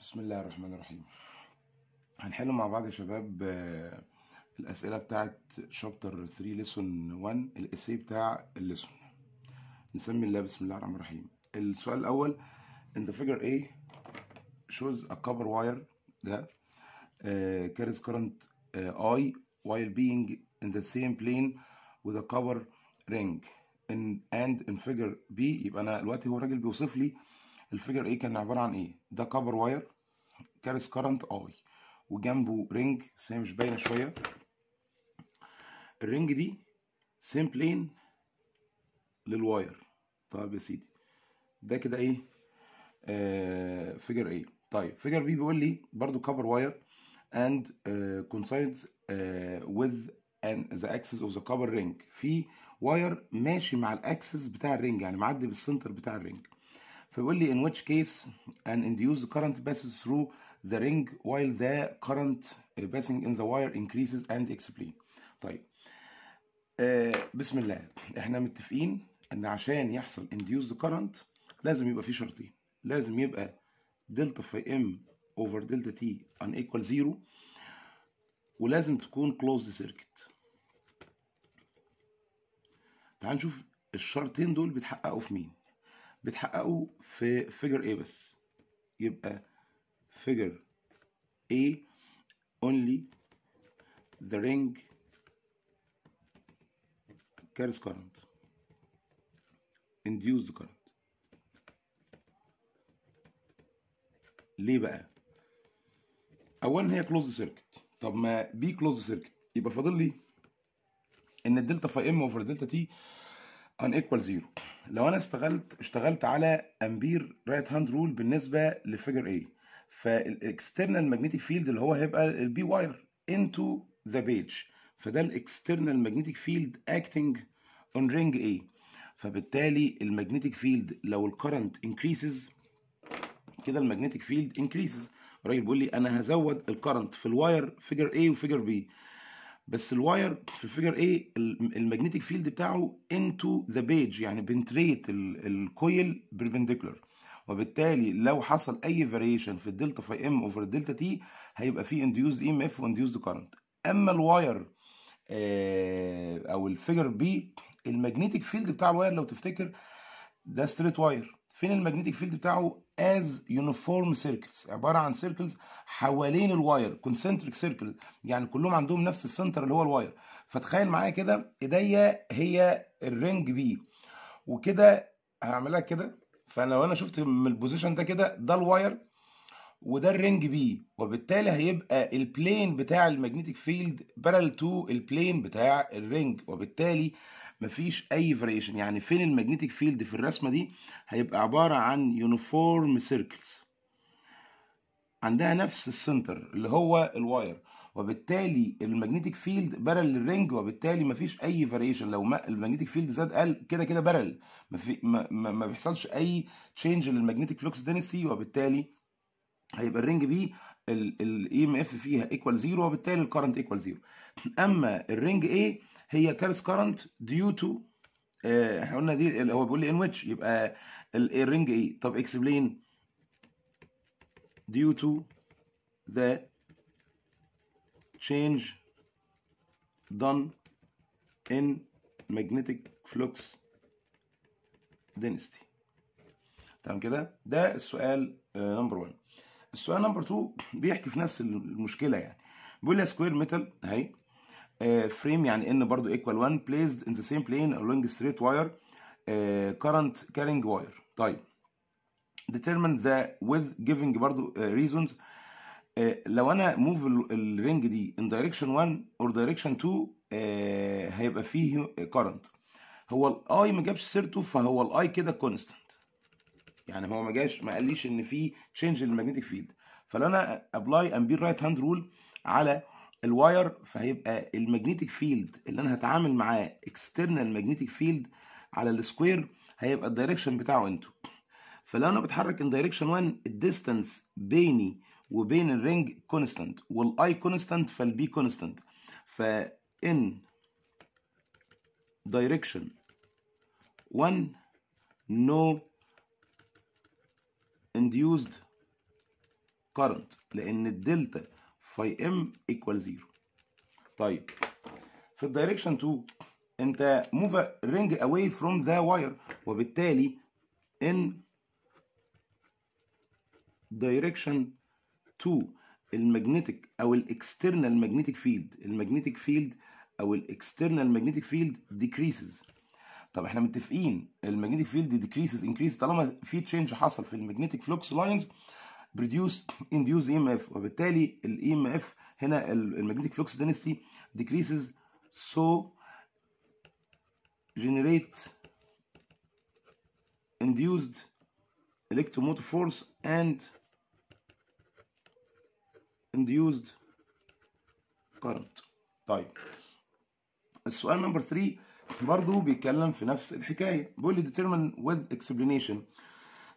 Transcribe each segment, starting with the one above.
بسم الله الرحمن الرحيم هنحل مع بعض يا شباب آه، الأسئلة بتاعت شابتر 3 ليسون 1 الإسي بتاع الليسون نسمي الله بسم الله الرحمن الرحيم السؤال الأول in the figure A shows a copper wire ده كارز آه، carries current وايل آه، I while being in the same plane with a copper ring ان and in figure B يبقى أنا دلوقتي هو الراجل بيوصف لي الفيجر ايه كان عباره عن ايه ده كبر واير كارس كارنت اي وجنبه رينج بس هي مش باينه شويه الرينج دي سيمبلين للواير طيب يا سيدي ده كده ايه فيجر ايه طيب فيجر بي بيقول لي برضو كبر واير and uh, coincides uh, with and the axis of the copper ring في واير ماشي مع الاكسس بتاع الرينج يعني معدي بالسنتر بتاع الرينج فبيقول لي in which case an induced current passes through the ring while the current uh, passing in the wire increases and explain طيب آه بسم الله احنا متفقين ان عشان يحصل induced current لازم يبقى في شرطين لازم يبقى دلتا في ام اوفر دلتا تي ان ايكوال زيرو ولازم تكون closed circuit تعال نشوف الشرطين دول بيتحققوا في مين بتحققه في فيجر A بس يبقى فيجر A only the ring carries current induced current ليه بقى؟ اولا هي كلوز سيركت طب ما بي كلوز سيركت يبقى فاضل لي ان الدلتا فاي ام اوفر دلتا تي ان ايكوال زيرو لو انا استغلت اشتغلت على امبير رايت هاند رول بالنسبه لفيجر اي فالاكسترنال ماجنتيك فيلد اللي هو هيبقى البي واير انتو ذا بيج فده الاكسترنال ماجنتيك فيلد اكتنج اون رينج اي فبالتالي الماجنتيك فيلد لو الكرنت انكريسز كده الماجنتيك فيلد انكريسز الراجل بيقول لي انا هزود الكرنت في الواير فيجر اي وفيجر بي بس الواير في فيجر ايه الماجنتيك فيلد بتاعه انتو ذا بيج يعني بنتريت الكويل بربنديكولار وبالتالي لو حصل اي فاريشن في الدلتا فاي ام اوفر الدلتا تي هيبقى فيه انديوزد اي ام اف وانديوزد كارنت اما الواير آه، او الفيجر بي الماجنتيك فيلد بتاع الواير لو تفتكر ده ستريت واير فين الماجنتيك فيلد بتاعه as uniform circles عباره عن circles حوالين الواير كونسنتريك سيركل يعني كلهم عندهم نفس السنتر اللي هو الواير فتخيل معايا كده ايديا هي الرينج بي وكده هعملها كده فلو انا شفت من البوزيشن ده كده ده الواير وده الرينج بي وبالتالي هيبقى البلين بتاع الماجنتيك فيلد بارل تو البلين بتاع الرينج وبالتالي مفيش اي فاريشن يعني فين الماجنتيك فيلد في الرسمه دي هيبقى عباره عن يونيفورم سيركلز عندها نفس السنتر اللي هو الواير وبالتالي الماجنتيك فيلد بارل للرينج وبالتالي مفيش اي فاريشن لو الماجنتيك فيلد زاد قل كده كده بارل ما, ما, ما بيحصلش اي تشينج للماجنتيك فلوكس دينسي وبالتالي هيبقى الرينج بي الاي ام اف فيها ايكوال زيرو وبالتالي الكرنت ايكوال زيرو اما الرينج ايه هي كارس كارنت ديو تو احنا قلنا دي اللي هو بيقول لي ان ويتش يبقى الرينج ايه طب اكسبلين due to the change done in magnetic flux density تمام كده ده السؤال نمبر آه، 1 السؤال نمبر 2 بيحكي في نفس المشكله يعني بيقول لي سكوير ميتال اهي فريم آه، يعني ان برضو ايكوال 1 placed in the same plane along straight wire آه، current carrying wire طيب determine the with giving برضو آه، reasons لو انا موف الرينج دي in direction 1 or direction 2 هيبقى فيه current هو الاي ما جابش سيرته فهو الاي كده كونستنت يعني هو ما جاش ما قاليش ان في تشينج للماجنتيك فيلد فلو انا ابلاي امبير رايت هاند رول على الواير فهيبقى الماجنتيك فيلد اللي انا هتعامل معاه external magnetic field على السكوير هيبقى الدايركشن بتاعه انتو فلو انا بتحرك ان دايركشن 1 الديستانس بيني وبين الرينج كونستانت والاي كونستانت فالبي كونستانت فان دايركشن 1 نو induced current لان الدلتا فاي ام ايكوال زيرو طيب في الدايركشن 2 انت موف رينج اواي فروم ذا واير وبالتالي ان دايركشن 2 الماجنتيك او الاكسترنال ماجنتيك فيلد الماجنتيك فيلد او الاكسترنال ماجنتيك فيلد ديكريسز طب احنا متفقين الماجنتيك فيلد ديكريسز انكريس طالما في تشينج حصل في الماجنتيك فلوكس لاينز بروديوس انديوز اي ام اف وبالتالي الاي ام اف هنا المagnetic flux density decreases so generate induced electromotive force and induced current طيب السؤال نمبر 3 برضه بيتكلم في نفس الحكايه بيقول لي determine with explanation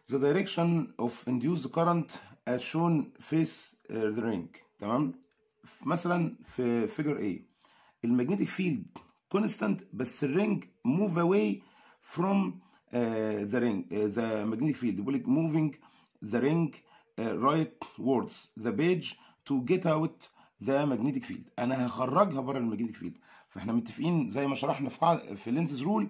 the direction of induced current as shown face the ring تمام مثلا في figure A المagnetic فيلد constant بس الرينج move away from uh, the ring uh, the magnetic field بيقول لك moving the ring uh, rightwards the page to get out the magnetic field انا هخرجها بره الماجنتيك فيلد فاحنا متفقين زي ما شرحنا في في لينسز رول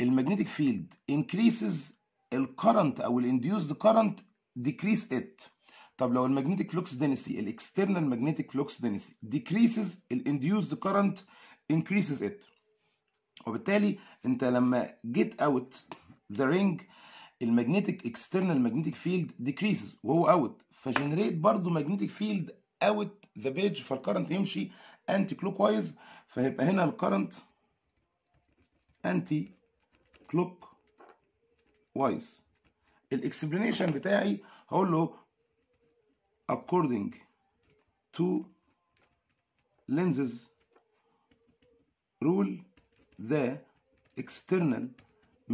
الماجنتيك فيلد increases الكرنت او الانديوسد كرنت decrease it طب لو المagnetic flux density الاكسترنال magnetic flux density decreases الانديوسد current increases it وبالتالي انت لما get out the ring المagnetic external magnetic field decreases وهو out فجنريت برضو magnetic field out the page فالكرنت يمشي anti clockwise فهيبقى هنا الكرنت anti clockwise وايز الاكسبلانيشن بتاعي هقول له according to lenses rule the external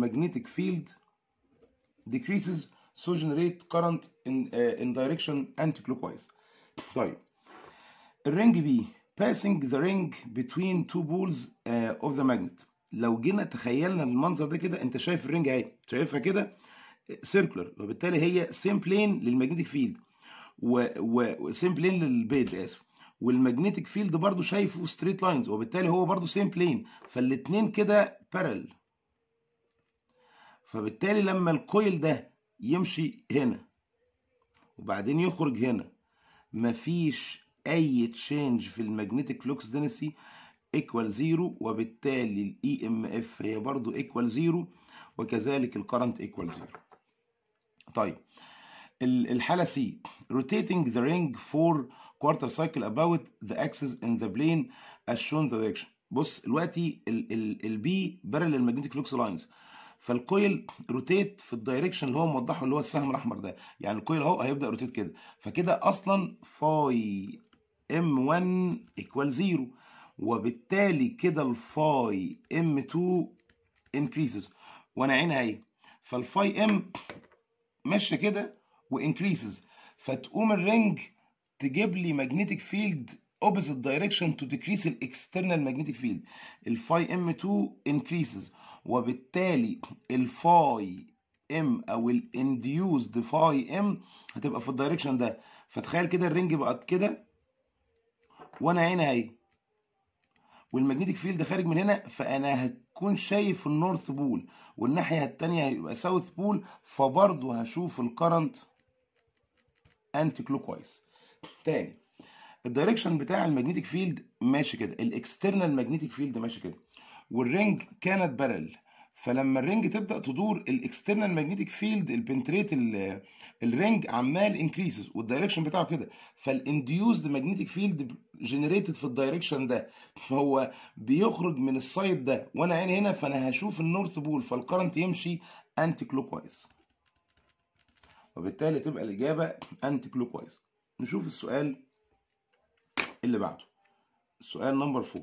magnetic field decreases so generate current in uh, in direction anticlockwise طيب الرينج B passing the ring between two poles uh, of the magnet لو جينا تخيلنا المنظر ده كده انت شايف الرنج اهي شايفها كده سيركلر وبالتالي هي سيم بلين للماجنتيك فيلد وسيم بلين للبيج اسف والماجنتيك فيلد برضو شايفه ستريت لاينز وبالتالي هو برضو سيم بلين فالاثنين كده بارل فبالتالي لما الكويل ده يمشي هنا وبعدين يخرج هنا مفيش اي تشينج في الماجنتيك فلوكس دينسي ايكوال زيرو وبالتالي الاي ام e اف هي برضو ايكوال زيرو وكذلك الكرنت ايكوال زيرو طيب الحاله سي rotating the ring for quarter cycle about the axis in the plane as shown direction بص دلوقتي البي parallel magnetic فلوكس لاينز فالكويل روتيت في الدايركشن اللي هو موضحه اللي هو السهم الاحمر ده يعني الكويل اهو هيبدا روتيت كده فكده اصلا فاي ام 1 ايكوال 0 وبالتالي كده الفاي ام 2 انكريزز وانا عينها اهي فالفاي ام ماشيه كده وانكريزز فتقوم الرنج تجيب لي ماجنتيك فيلد opposite direction to decrease الاكسترنال magnetic field الفاي ام 2 increases وبالتالي الفاي ام او الانديوزد فاي ام هتبقى في الدايركشن ده فتخيل كده الرنج بقت كده وانا عيني اهي والماجنتيك فيلد خارج من هنا فانا هكون شايف النورث بول والناحيه الثانيه هيبقى ساوث بول فبرضه هشوف الكرنت انتي كلوك وايز تاني الدايركشن بتاع الماجنتيك فيلد ماشي كده الاكسترنال ماجنتيك فيلد ماشي كده والرينج كانت بارل فلما الرنج تبدا تدور الاكسترنال ماجنتيك فيلد البنتريت الرنج عمال انكريسز والدايركشن بتاعه كده فالانديوزد ماجنتيك فيلد جنريتد في الدايركشن ده فهو بيخرج من السايد ده وانا عيني هنا فانا هشوف النورث بول فالكرنت يمشي انتي كلوك وايز وبالتالي تبقى الاجابه انتي كلوك وايز نشوف السؤال اللي بعده السؤال نمبر 4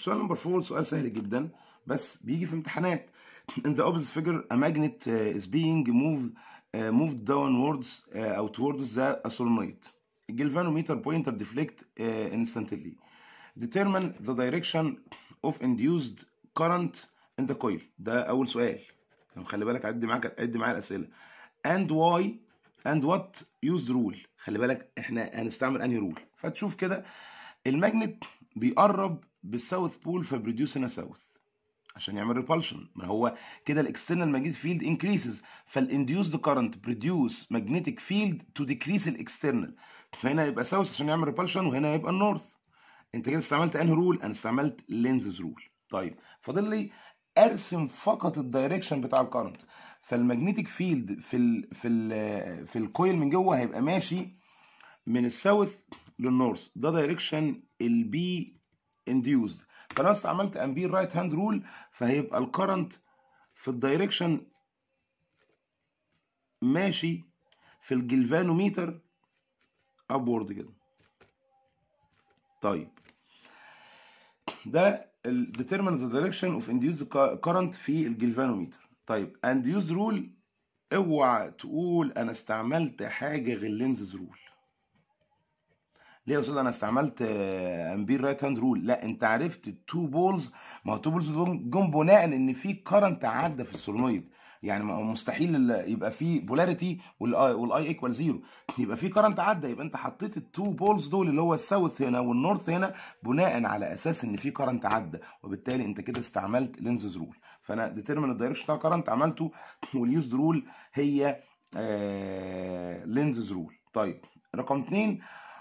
السؤال نمبر 4 سؤال سهل جدا بس بيجي في امتحانات in the opposite figure a magnet is being moved uh, moved downwards uh, او towards the solenoid الجلفانوميتر pointer deflect uh, instantly determine the direction of induced current in the coil ده اول سؤال طب خلي بالك عد معاك عد معايا الاسئله and why and what used rule خلي بالك احنا هنستعمل انهي رول فتشوف كده الماجنت بيقرب بالساوث بول فبريديوس ساوث عشان يعمل ريبالشن ما هو كده الاكسترنال ماجنتيك فيلد انكريسز فالانديوسد كارنت بريديوس ماجنتيك فيلد تو ديكريس الاكسترنال فهنا يبقى ساوث عشان يعمل ريبالشن وهنا يبقى النورث انت كده استعملت انهي رول انا استعملت لينزز رول طيب فاضل لي ارسم فقط الدايركشن بتاع الكارنت فالماجنتيك فيلد في الـ في الـ في الكويل من جوه هيبقى ماشي من الساوث للنورث ده دايركشن البي انديوزد فلو استعملت امبير رايت هاند رول فهيبقى الكرنت في الدايركشن ماشي في الجلفانوميتر ابورد كده طيب ده ال determines the direction of induced current في الجلفانوميتر طيب and use rule اوعى تقول انا استعملت حاجه غير لينز رول ليه يا استاذ انا استعملت امبير رايت هاند رول لا انت عرفت التو بولز ما هو التو بولز جم بناء ان في كرنت عدى في السولنويد يعني مستحيل يبقى في بولاريتي والاي ايكوال زيرو يبقى في كرنت عدى يبقى انت حطيت التو بولز دول اللي هو الساوث هنا والنورث هنا بناء على اساس ان في كرنت عدى وبالتالي انت كده استعملت لينزز رول فانا ديترمن الدايركشن بتاع الكرنت عملته واليوزد رول هي آه لينزز رول طيب رقم اثنين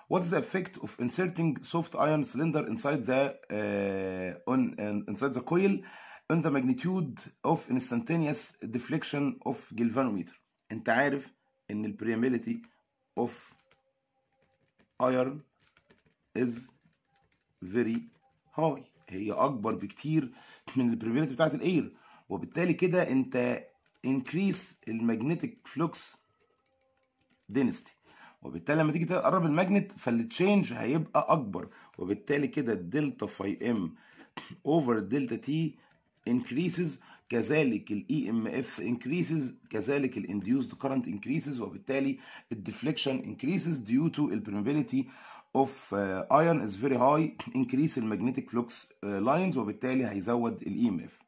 What is the effect of inserting soft iron cylinder inside the uh, on uh, inside the coil on the magnitude of instantaneous deflection of galvanometer انت عارف ان permeability of iron is very high هي اكبر بكتير من permeability بتاعت الاير وبالتالي كده انت increase magnetic flux density وبالتالي لما تيجي تقرب الماجنت فالتشينج هيبقى اكبر وبالتالي كده الدلتا فاي ام اوفر دلتا تي انكريسز كذلك الاي ام اف انكريسز كذلك الانديوسد current انكريسز وبالتالي الديفليكشن انكريسز ديو تو permeability of ايرون از فيري هاي انكريس الماجنتيك فلوكس flux آه، lines وبالتالي هيزود الاي ام e اف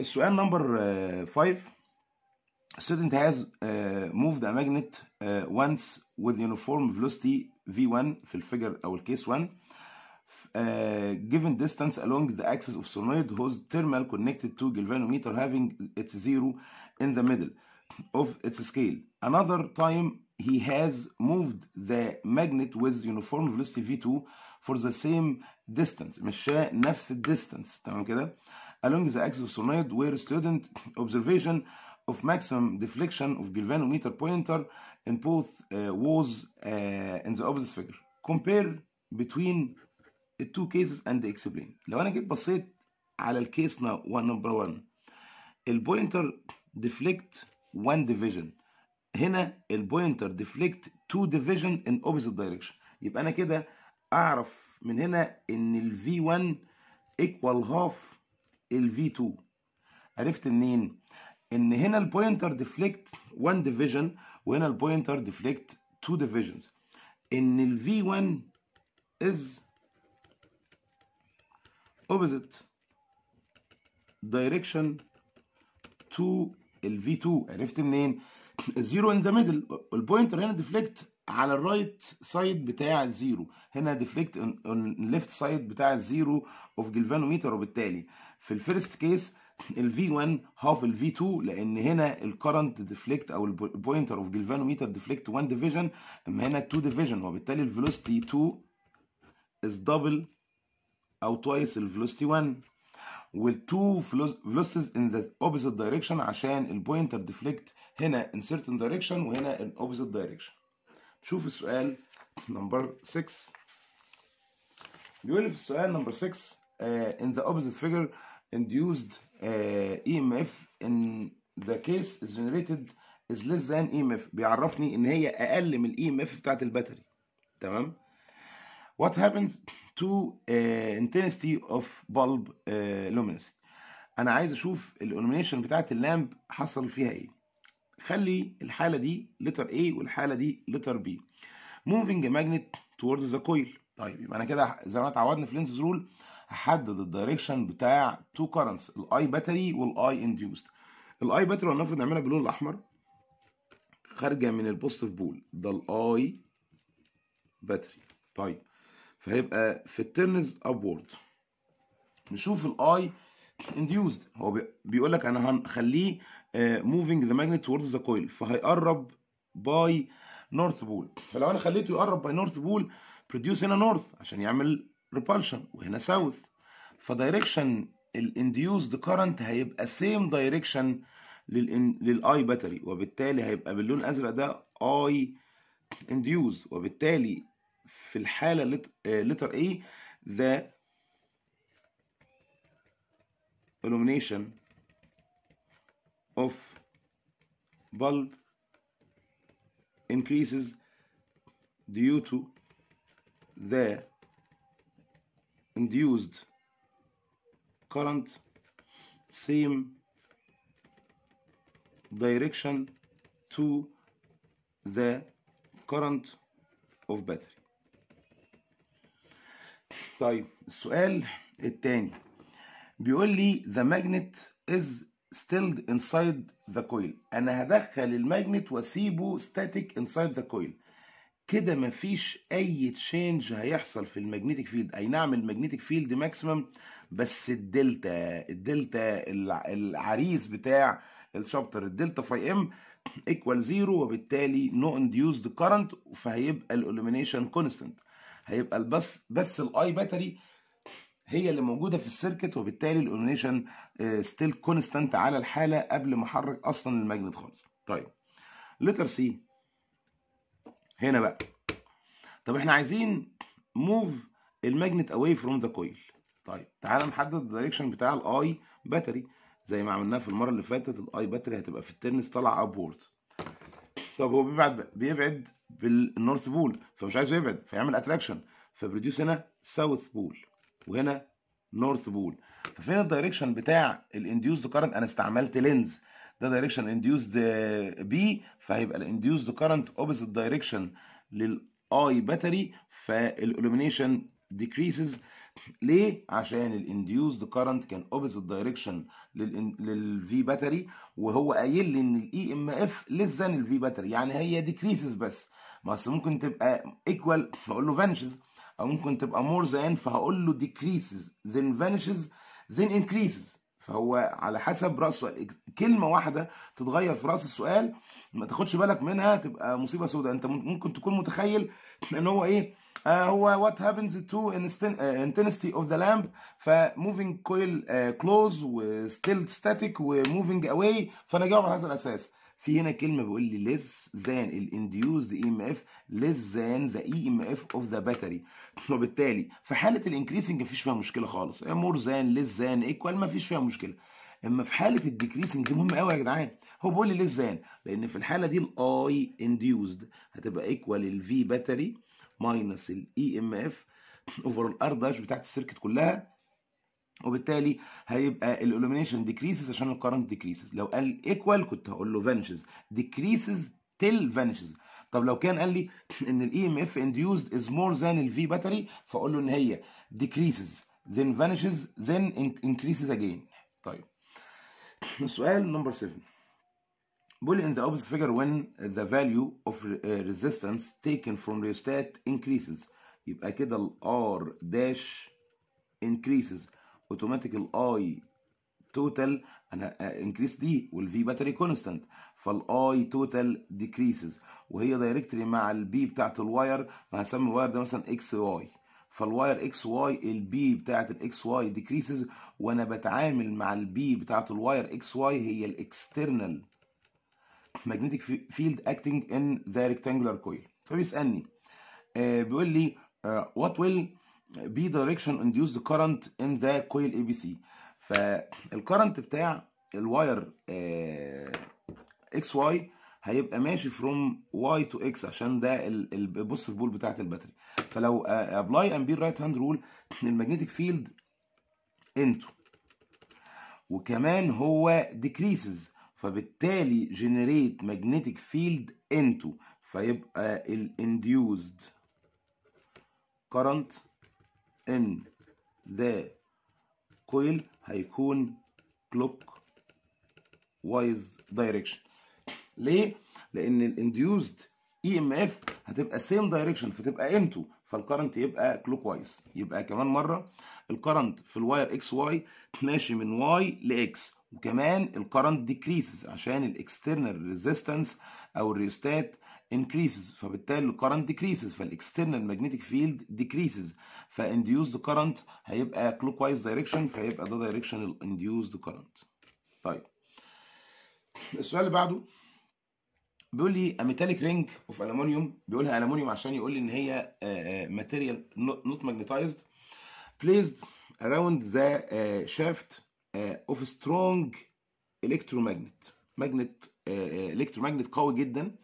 السؤال نمبر 5 آه، student has uh, moved a magnet uh, once with uniform velocity v1 في figure أو الكيس 1 uh, given distance along the axis of solenoid whose terminal connected to galvanometer having its zero in the middle of its scale. Another time he has moved the magnet with uniform velocity v2 for the same distance مشاه نفس distance. تمام كده along the axis of solenoid where student observation of maximum deflection of galvanometer pointer in both uh, walls uh, in the opposite figure. Compare between the two cases and explain. لو أنا جيت بصيت على الكيس نمبر 1 البوينتر deflect 1 division هنا البوينتر deflect 2 division in opposite direction يبقى أنا كده أعرف من هنا إن ال V1 equal half ال V2 عرفت منين؟ ان هنا البوينتر ديفليكت 1 ديفيجن وهنا البوينتر ديفليكت 2 ديفيجنز ان ال V1 is opposite direction to ال V2 عرفت منين؟ الزيرو ان ذا ميدل البوينتر هنا ديفليكت على الرايت سايد بتاع الزيرو هنا ديفليكت اون ليفت سايد بتاع الزيرو اوف جلفانوميتر وبالتالي في الفيرست كيس ال V1 هاف ال V2 لان هنا الكرنت ديفليكت او البوينتر اوف جلفانوميتر ديفليكت 1 ديفيجن اما هنا 2 ديفيجن وبالتالي velocity 2 از دبل او توايس velocity 1 2 velocities ان ذا opposite دايركشن عشان البوينتر ديفليكت هنا ان سيرتن دايركشن وهنا ان opposite دايركشن شوف السؤال نمبر 6 بيقول في السؤال نمبر 6 uh, in the opposite figure induced uh, EMF in the case generated is less than EMF بيعرفني ان هي اقل من EMF بتاعت الباتري تمام what happens to uh, intensity of bulb uh, luminosity انا عايز اشوف الالومنيشن بتاعت اللامب حصل فيها ايه خلي الحاله دي لتر A والحاله دي لتر B moving a magnet towards the coil طيب يبقى انا كده زي ما اتعودنا في لينز رول احدد الدايركشن بتاع تو كرنتس الاي باتري والاي انديوست الاي باتري ونفرض نعملها باللون الاحمر خارجه من البوستيف بول ده الاي باتري طيب فهيبقى في الترنز ابورد نشوف الاي انديوست هو بيقول لك انا هنخليه موفينج ذا ماجنت توردز ذا كويل فهيقرب باي نورث بول فلو انا خليته يقرب باي نورث بول بروديوس هنا نورث عشان يعمل ريبالشن وهنا ساوث فدايركشن الانديوزد كارنت هيبقى سيم دايركشن للاي باتري وبالتالي هيبقى باللون الازرق ده اي انديوز وبالتالي في الحاله لتر اي ذا illumination of bulb increases due to the induced current same direction to the current of battery طيب السؤال الثاني بيقول لي the magnet is still inside the coil انا هدخل الماجنت واسيبه static inside the coil كده مفيش اي تشينج هيحصل في الماجنتيك فيلد اي نعم الماجنتيك فيلد ماكسيمم بس الدلتا الدلتا العريس بتاع الشابتر الدلتا فاي ام ايكوال زيرو وبالتالي نو انديوزد كارنت فهيبقى الالومينيشن كونستنت هيبقى البس بس الاي باتري هي اللي موجوده في السيركت وبالتالي الالومينيشن ستيل كونستنت على الحاله قبل ما احرك اصلا الماجنت خالص طيب لتر سي هنا بقى طب احنا عايزين موف الماجنت اواي فروم ذا كويل طيب تعال نحدد الدايركشن بتاع الاي باتري زي ما عملناه في المره اللي فاتت الاي باتري هتبقى في الترنس طالعه ابورد طب هو بيبعد بيبعد بالنورث بول فمش عايزه يبعد فيعمل اتراكشن فبروديوس هنا ساوث بول وهنا نورث بول ففين الدايركشن بتاع الانديوس كارنت انا استعملت لينز ده دايركشن انديوسد بي فهيبقى الانديوسد كارنت اوبوزيت دايركشن للاي باتري فالالومينيشن ديكريسز ليه؟ عشان الانديوسد كارنت كان اوبوزيت دايركشن للفي باتري وهو قايل لي ان الاي ام اف ليس ذان الفي باتري يعني هي ديكريسز بس بس ممكن تبقى ايكوال فاقول له فانشز او ممكن تبقى مور ذان فهقول له ديكريسز ذن فانشز ذن انكريسز فهو على حسب راس السؤال كلمه واحده تتغير في راس السؤال ما تاخدش بالك منها تبقى مصيبه سوداء انت ممكن تكون متخيل ان هو ايه آه هو وات هابنز تو intensity اوف ذا لامب فموفينج كويل كلوز وستيل ستاتيك وموفينج اواي فانا جاوب على هذا الاساس في هنا كلمة بيقول لي less than ال induced EMF less than the EMF of the battery وبالتالي في حالة الانكريسنج مفيش فيها مشكلة خالص يعني more than less than equal مفيش فيها مشكلة اما في حالة الديكريسنج دي مهمة قوي يا جدعان هو بيقول لي less than لأن في الحالة دي ال I induced هتبقى ايكوال ال V battery minus ال EMF over ال R داش بتاعت السيركت كلها وبالتالي هيبقى الالومينيشن ديكريسز عشان الكرنت ديكريسز لو قال ايكوال كنت هقول له فانشز ديكريسز تيل فانشز طب لو كان قال لي ان الاي ام اف انديوزد از مور ذان الفي باتري فاقول له ان هي ديكريسز then vanishes then increases again طيب السؤال نمبر 7 بيقول in the opposite figure when the value of uh, resistance taken from rheostat increases يبقى كده الار R dash increases اوتوماتيك الاي توتال انا انكريس دي والفي باتري كونستانت فالاي توتال ديكريسز وهي دايركتلي مع البي بتاعت الواير انا هسمي الواير ده مثلا اكس واي فالواير اكس واي البي بتاعت الاكس واي ديكريسز وانا بتعامل مع البي بتاعت الواير اكس واي هي الاكسترنال ماجنتيك فيلد اكتنج ان ذا ريكتانجلر كويل فبيسالني آه بيقول لي آه ويل بي دايركشن انديوس current in the coil اي بي سي فالكارنت بتاع الواير اكس واي هيبقى ماشي فروم واي تو اكس عشان ده بص البول بتاعت الباتري فلو ابلاي امبير رايت هاند رول الماجنتيك فيلد انتو وكمان هو ديكريسز فبالتالي جنريت ماجنتيك فيلد انتو فيبقى الانديوزد current in the coil هيكون clockwise direction ليه؟ لأن الانديوزد اي ام اف هتبقى سيم دايركشن فتبقى into فالكرنت يبقى كلوك وايز يبقى كمان مره الكرنت في الواير اكس واي ماشي من واي لاكس وكمان الكرنت ديكريسز عشان الاكسترنال ريزيستنس او الريوستات increases فبالتالي current decreases فالاكسترنال magnetic field decreases فانديوسد current هيبقى clockwise direction فيبقى ده direction induced current طيب السؤال اللي بعده بيقول لي a metallic ring of aluminium بيقولها aluminium عشان يقول لي ان هي material not magnetized placed around the shaft of strong electromagnet magnet electromagnet قوي جدا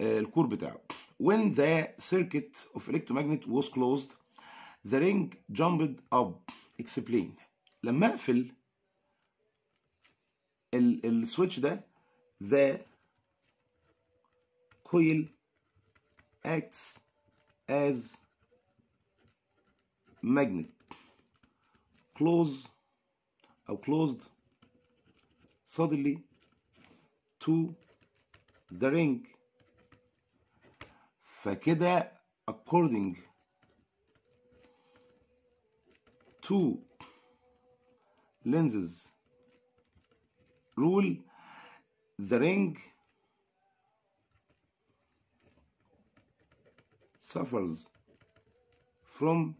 Uh, الكور بتاعه when the circuit of electromagnet was closed the ring jumped up explain لما اقفل السويتش ده the coil acts as magnet close أو closed suddenly to the ring فكده according to lenses rule the ring suffers from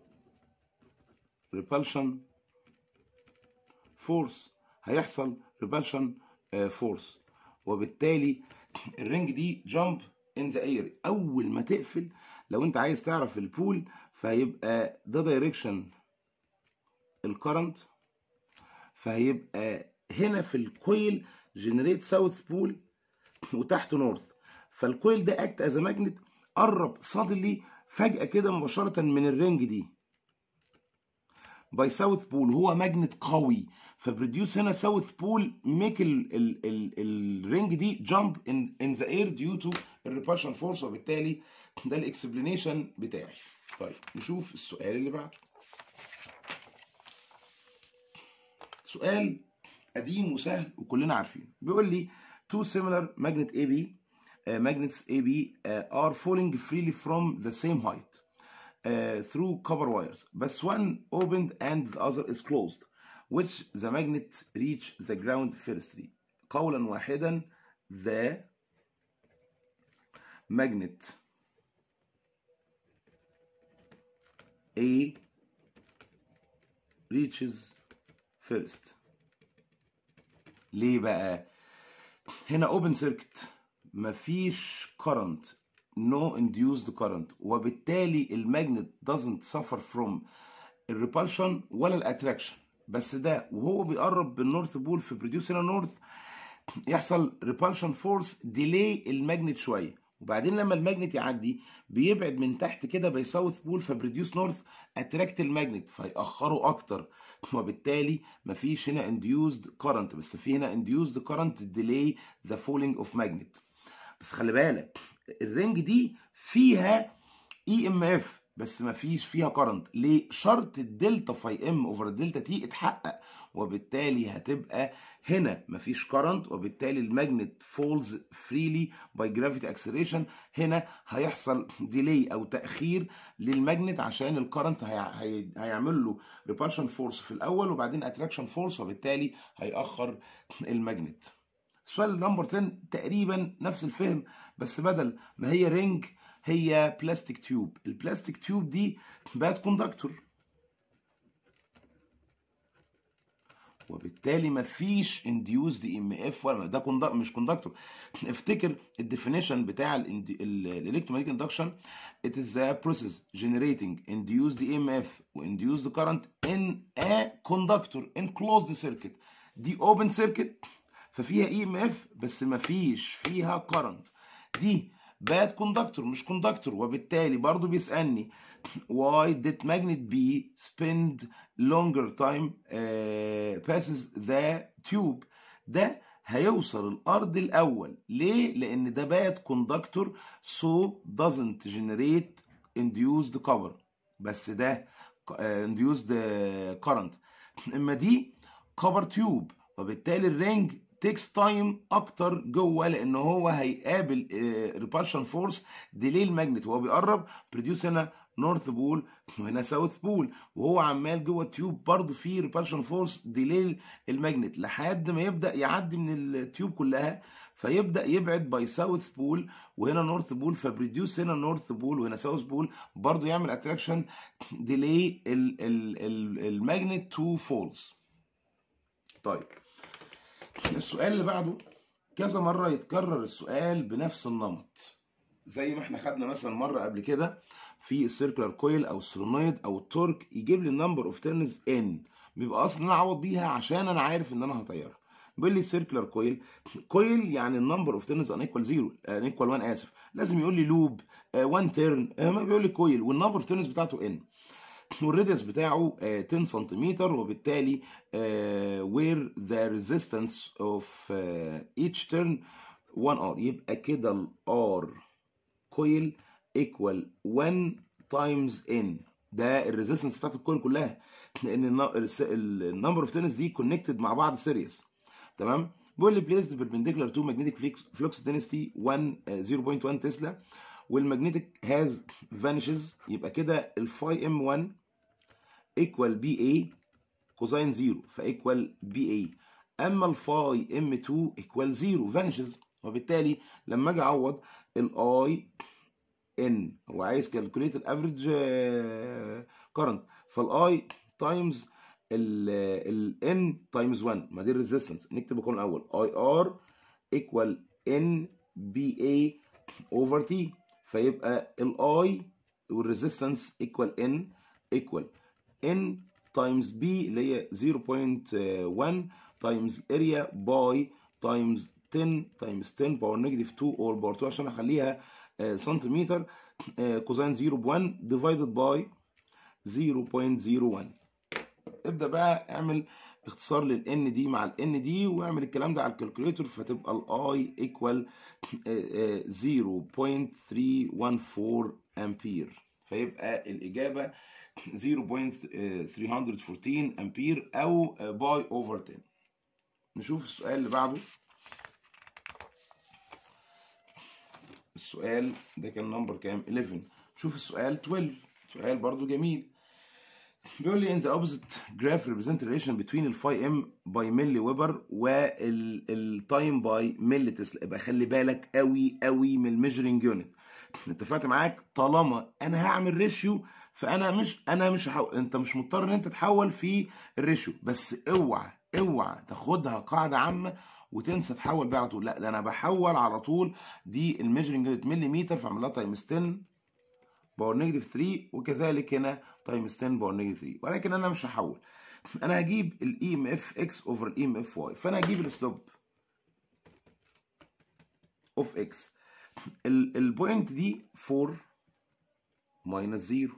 repulsion force هيحصل repulsion uh, force وبالتالي ring دي jump ان ذا اير اول ما تقفل لو انت عايز تعرف البول فهيبقى ده دايركشن الكرنت فهيبقى هنا في الكويل جنريت ساوث بول وتحته نورث فالكويل ده اكت از ماجنت قرب صادلي فجأة كده مباشرة من الرينج دي باي ساوث بول هو ماجنت قوي فبروديوس هنا ساوث بول ميك الرينج دي جامب ان ذا اير ديو تو الريبالشن فورس وبالتالي ده الاكسبلانيشن بتاعي طيب نشوف السؤال اللي بعده سؤال قديم وسهل وكلنا عارفينه بيقول لي two similar magnet AB uh, magnets AB uh, are falling freely from the same height uh, through copper wires but one opened and the other is closed which the magnet reach the ground firstly قولا واحدا the magnet A reaches first ليه بقى هنا open circuit مفيش current no induced current وبالتالي الماجنت doesn't suffer from الريبالشن ولا الاتراكشن بس ده وهو بيقرب بالنورث بول في بريديوس هنا نورث يحصل ريبالشن فورس ديلي الماجنت شويه وبعدين لما الماجنت يعدي بيبعد من تحت كده باي ساوث بول فبريديوس نورث اتراكت الماجنت فيأخره اكتر وبالتالي مفيش هنا انديوزد كرنت بس في هنا انديوزد كرنت ديلي ذا فولينج اوف ماجنت بس خلي بالك الرينج دي فيها اي ام اف بس مفيش فيها كرنت ليه شرط الدلتا فاي ام اوفر الدلتا تي اتحقق وبالتالي هتبقى هنا مفيش كرنت وبالتالي الماجنت فولز فريلي باي جرافيتي اكسلريشن هنا هيحصل ديلي او تاخير للماجنت عشان الكرنت هي... هيعمل له ريبالشن فورس في الاول وبعدين اتراكشن فورس وبالتالي هيأخر الماجنت السؤال نمبر 10 تقريبا نفس الفهم بس بدل ما هي رينج هي بلاستيك تيوب البلاستيك تيوب دي باد كوندكتور وبالتالي ما فيش انديوزد ام اف ولا ده كوندكتور مش كوندكتور افتكر الديفينيشن بتاع الالكتروميك اندكشن ات از ا بروسيس جنريتنج انديوزد ام اف وانديوزد كارنت ان ا كوندكتور ان كلوزد سيركت دي اوبن سيركت ففيها اي ام اف بس ما فيش فيها كارنت دي باد كوندكتور مش كوندكتور وبالتالي برضو بيسالني واي ديت ماجنت بي سبند لونجر تايم آه، passes ذا tube ده هيوصل الارض الاول ليه لان ده باد كوندكتور سو doesn't جنريت انديوزد cover بس ده انديوزد آه، current اما دي cover تيوب فبالتالي الرينج تيكس تايم اكتر جوه لان هو هيقابل ريبالشن فورس ديلي الماجنت وهو بيقرب بروديوس هنا نورث بول وهنا ساوث بول وهو عمال جوه التيوب برضه في ريبالشن فورس ديلي الماجنت لحد ما يبدا يعدي من التيوب كلها فيبدا يبعد باي ساوث بول وهنا نورث بول فبريديوس هنا نورث بول وهنا ساوث بول برضه يعمل اتراكشن ديلي الماجنت تو فولز طيب السؤال اللي بعده كذا مره يتكرر السؤال بنفس النمط زي ما احنا خدنا مثلا مره قبل كده في السيركلر كويل او السولينويد او التورك يجيب لي النمبر اوف تيرنز ان بيبقى اصلا انا اعوض بيها عشان انا عارف ان انا هطيرها بيقول لي سيركلر كويل كويل يعني النمبر اوف تيرنز ان ايكوال زيرو ان ايكوال 1 اسف لازم يقول لي لوب 1 تيرن ما بيقول لي كويل والنمبر اوف تيرنز بتاعته ان والريديوس بتاعه 10 آه، سنتيمتر وبالتالي وير ذا ريزيستنس اوف ايتش تيرن 1 ار يبقى كده الار كويل ايكوال 1 تايمز ان ده الريزيستنس بتاعت الكون كلها لان النمبر اوف تنس دي كونكتد مع بعض سيريس تمام بيقول بليز بيربنديكولار تو ماجنتيك فلوكس دينستي 1 0.1 تسلا والماجنتيك هاز فانشز يبقى كده الفاي ام 1 ايكوال بي اي كوزاين 0 فايكوال بي اي اما الفاي ام 2 ايكوال 0 فانشز وبالتالي لما اجي اعوض الاي ان هو عايز كالكوليت الافريج كرنت فالاي تايمز ال ان تايمز 1 ما دي الريزيستنس نكتب القانون الاول اي ار ايكوال ان بي اي اوفر تي فيبقى الاي والريزيستنس ايكوال ان ايكوال ان تايمز بي اللي هي 0.1 تايمز الاريا باي تايمز 10 تايمز 10 باور نيجاتيف 2 اول باور 2 عشان اخليها آه، سنتيمتر آه، كوزين ب 1 ديفايدد باي 0.01 ابدا بقى اعمل اختصار للان دي مع الان دي واعمل الكلام ده على الكالكوليتر فتبقى الاي ايكوال 0.314 امبير فيبقى الاجابه 0.314 امبير او باي اوفر 10 نشوف السؤال اللي بعده السؤال ده كان نمبر كام 11 شوف السؤال 12 سؤال برضو جميل بيقول لي ان ذا اوبزيت جراف ريبريزنت ريليشن بتوين الفاي ام باي ملي ويبر والتايم باي ملي تسلا يبقى خلي بالك قوي قوي من الميجرنج يونت اتفقت معاك طالما انا هعمل ريشيو فانا مش انا مش هحول انت مش مضطر ان انت تحول في الريشيو بس اوعى اوعى تاخدها قاعده عامه وتنسى تحول بقى على طول لا ده انا بحول على طول دي الميجرنج يونت مليمتر فاعمل لها تايمز 10 باور نيجاتيف 3 وكذلك هنا تايمز 10 باور نيجاتيف 3 ولكن انا مش هحول انا هجيب الاي ام اف اكس اوفر الاي ام اف واي فانا هجيب السلوب اوف اكس البوينت دي 4 ماينس 0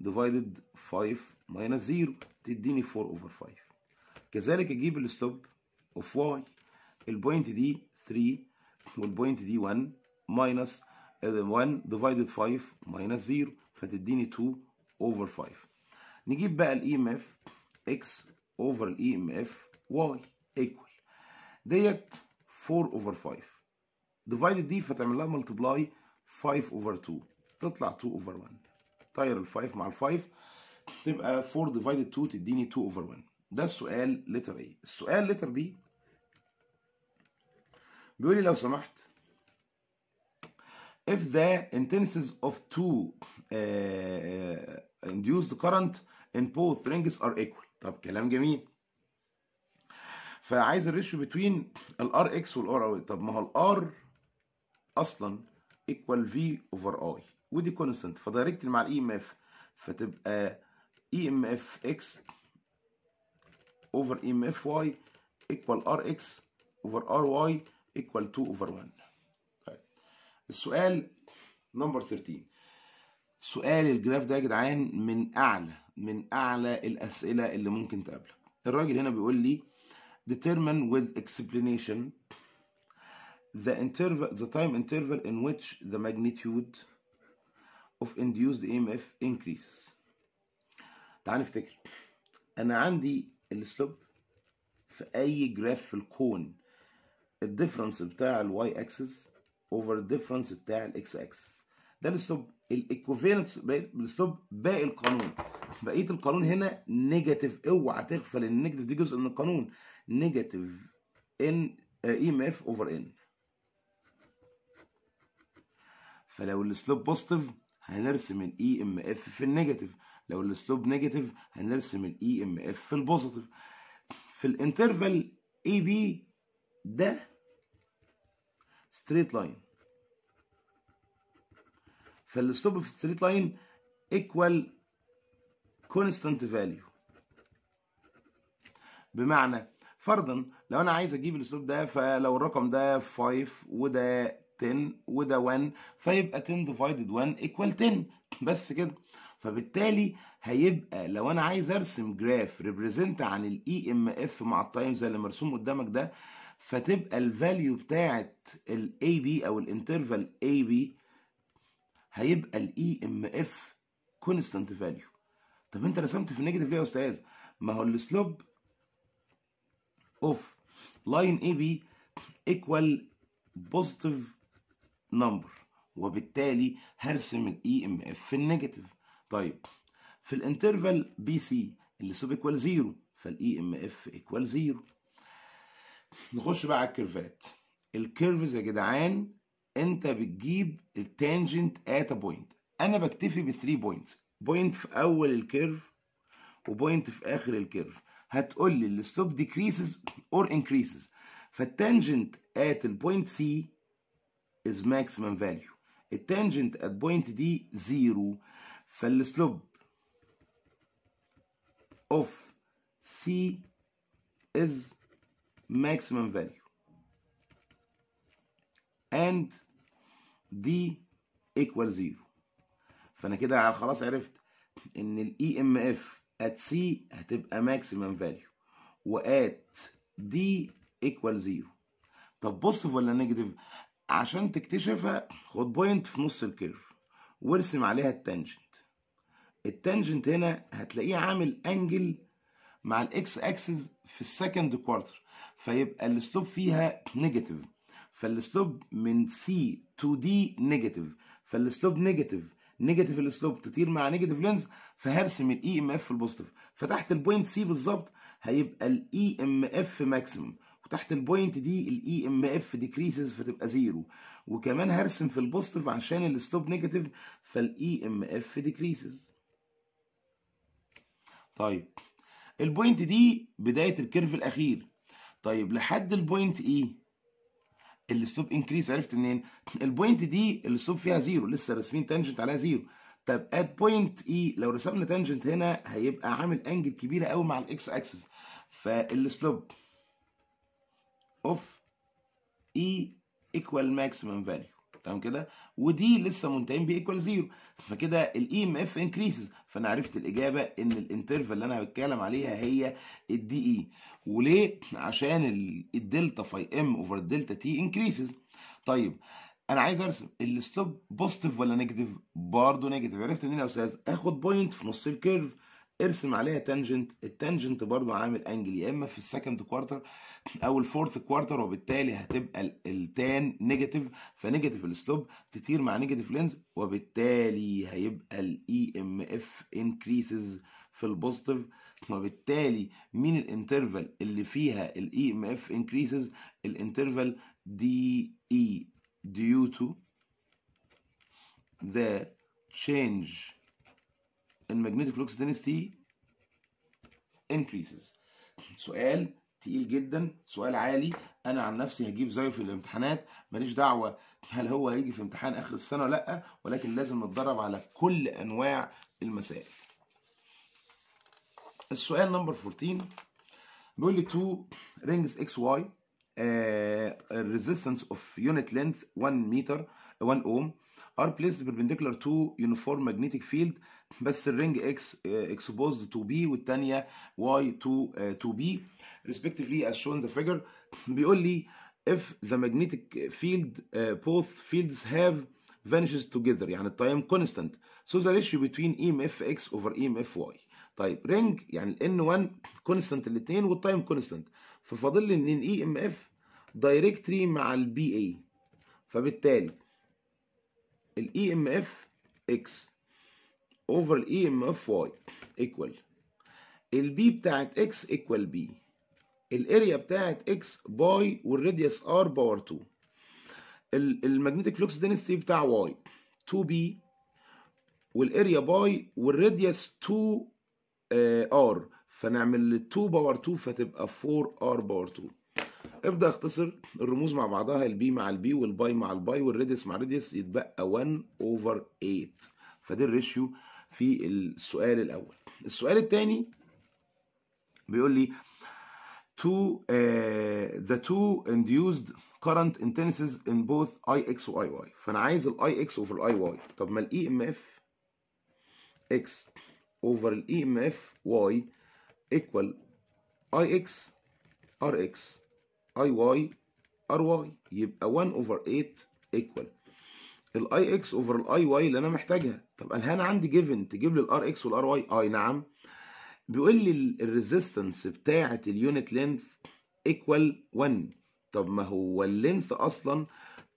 ديفايدد 5 ماينس 0 تديني 4 اوفر 5 كذلك اجيب السلوب اوف واي البوينت دي 3 والبوينت دي 1 ماينس 1 ديفايدد 5 ماينس 0 فتديني 2 اوفر 5 نجيب بقى الاي ام اف اكس اوفر الاي ام اف واي ايكوال ديت 4 اوفر 5 ديفايدد دي فتعمل لها ملتبلاي 5 اوفر 2 تطلع 2 اوفر 1 طاير ال 5 مع ال 5 تبقى 4 ديفايدد 2 تديني 2 اوفر 1 ده السؤال لتر A السؤال لتر B بيقول لي لو سمحت if the intensities of two uh, induced current in both rings are equal طب كلام جميل فعايز الريشيو بتوين الار اكس والار او طب ما هو الار اصلا equal v over i ودي كونستنت فدايركت مع الاي ام e اف فتبقى اي ام اف اكس اوفر اي ام اف واي equal ار اكس اوفر ار واي equal to over 1 طيب السؤال نمبر 13 سؤال الجراف ده يا جدعان من اعلى من اعلى الاسئله اللي ممكن تقابلك الراجل هنا بيقول لي determine with explanation the interval the time interval in which the magnitude of induced EMF increases تعال نفتكر انا عندي السلوب في اي جراف في الكون الديفرنس بتاع الواي اكسس اوفر الديفرنس بتاع الاكس اكسس ده الاسلوب الايكوفيرنس بالاسلوب باقي القانون بقيه القانون هنا نيجاتيف اوعى تغفل ان النيجاتيف دي جزء من القانون نيجاتيف ان اي ام اف اوفر ان فلو السلوب بوزيتيف هنرسم الاي ام e اف في النيجاتيف لو السلوب نيجاتيف هنرسم الاي ام e اف في البوزيتيف في الانترفال اي بي ده ستريت لاين فالستوب في ستريت لاين ايكوال كونستانت فاليو بمعنى فرضا لو انا عايز اجيب الستوب ده فلو الرقم ده 5 وده 10 وده 1 فيبقى 10 ديفايدد 1 ايكوال 10 بس كده فبالتالي هيبقى لو انا عايز ارسم جراف ريبريزنت عن الاي ام e اف مع التايم زي اللي مرسوم قدامك ده فتبقى الفاليو بتاعت ال AB او الانترفال AB هيبقى ال EMF كونستانت فاليو طب انت رسمت في النيجاتيف ليه يا استاذ ما هو السلوب اوف لاين اي بي ايكوال بوزيتيف نمبر وبالتالي هرسم الاي ام e اف في النيجاتيف طيب في الانترفال بي سي اللي سوب ايكوال زيرو فالاي ام اف ايكوال زيرو نخش بقى على الكيرفات الكيرفز يا جدعان انت بتجيب التانجنت ات ا بوينت انا بكتفي بثري بوينت بوينت في اول الكيرف وبوينت في اخر الكيرف هتقول لي السلوب ديكريسز اور انكريسز فالتانجنت ات البوينت سي از ماكسيمم فاليو التانجنت ات بوينت دي زيرو فالسلوب اوف سي از maximum value and d equal 0 فانا كده خلاص عرفت ان الاي ام e اف at c هتبقى maximum value و at d equal 0 طب في ولا نيجاتيف عشان تكتشفها خد بوينت في نص الكيرف وارسم عليها التانجنت التانجنت هنا هتلاقيه عامل انجل مع الاكس اكسس في السكند كوارتر فيبقى السلوب فيها نيجاتيف فالسلوب من سي تو دي نيجاتيف فالسلوب نيجاتيف نيجاتيف السلوب تطير مع نيجاتيف لينز فهرسم الاي ام اف في البوزيتيف فتحت البوينت سي بالظبط هيبقى الاي ام اف ماكسيمم وتحت البوينت دي الاي ام اف ديكريسز فتبقى زيرو وكمان هرسم في البوزيتيف عشان السلوب نيجاتيف فالاي ام اف ديكريسز طيب البوينت دي بدايه الكيرف الاخير طيب لحد البوينت اي السلوب انكريس عرفت منين البوينت دي السلوب فيها زيرو لسه راسمين تانجنت عليها زيرو طب ات بوينت اي لو رسمنا تانجنت هنا هيبقى عامل انجل كبيره قوي مع الاكس اكسس فالسلوب اوف اي ايكوال ماكسيمم فاليو تمام كده ودي لسه منتهين ب ايكوال زيرو فكده الاي ام اف انكريسز فانا عرفت الاجابه ان الانترفال اللي انا بتكلم عليها هي الدي اي e. وليه عشان الدلتا فاي ام اوفر الدلتا تي انكريسز طيب انا عايز ارسم السلوب بوزيتيف ولا نيجاتيف برضه نيجاتيف عرفت منين يا استاذ اخد بوينت في نص الكيرف ارسم عليها تانجنت التانجنت برضو عامل انجل يا اما في السكند كوارتر او الفورث كوارتر وبالتالي هتبقى التان نيجاتيف فنيجاتيف السلوب تطير مع نيجاتيف لينز وبالتالي هيبقى الاي ام اف انكريسز في البوزيتيف وبالتالي مين الانترفال اللي فيها الاي ام اف انكريسز الانترفال دي اي ديو تو ذا تشينج المagnetic flux density increases سؤال تقيل جدا سؤال عالي انا عن نفسي هجيب زيه في الامتحانات ماليش دعوه هل هو هيجي في امتحان اخر السنه ولا لا ولكن لازم نتدرب على كل انواع المسائل السؤال نمبر 14 بيقول لي تو رينجز اكس واي آه، الريزيستنس اوف يونت لينث 1 متر 1 اوم are placed perpendicular to uniform magnetic field بس الرينج X exposed to B والثانيه Y to to B respectively as shown in the figure بيقول لي if the magnetic field uh, both fields have vanishes together يعني التايم constant so the ratio between EMF X over EMF Y طيب رينج يعني ال N1 constant الاثنين والتايم constant ففاضل لي ان ال EMF دايركتلي مع البي اي فبالتالي الاي ام اف اكس اوفر الاي ام اف واي ايكوال البي بتاعت اكس ايكوال بي الاريا بتاعت اكس باي والراديوس ار باور 2 الماجنتيك فلوكس دينستي بتاع واي 2 بي والاريا باي والراديوس 2 ار فنعمل 2 باور 2 فتبقى 4 ار باور 2 ابدا اختصر الرموز مع بعضها البي مع البي والباي مع الباي والريديس مع ريديس يتبقى 1 اوفر 8 فده الريشيو في السؤال الاول السؤال الثاني بيقول لي two uh, the two induced current intensities in both IX و IY فانا عايز الاي اكس اوفر الاي واي طب ما الاي ام اف اكس اوفر الاي ام اف واي ايكوال اي اكس ار اكس اي واي ار واي يبقى 1 اوفر 8 ايكوال الاي اكس اوفر الاي واي اللي انا محتاجها طب هنا عندي جيفن تجيب لي الار اكس والار آه، واي اي نعم بيقول لي الريزيستنس بتاعه اليونت لينث ايكوال 1 طب ما هو اللينث اصلا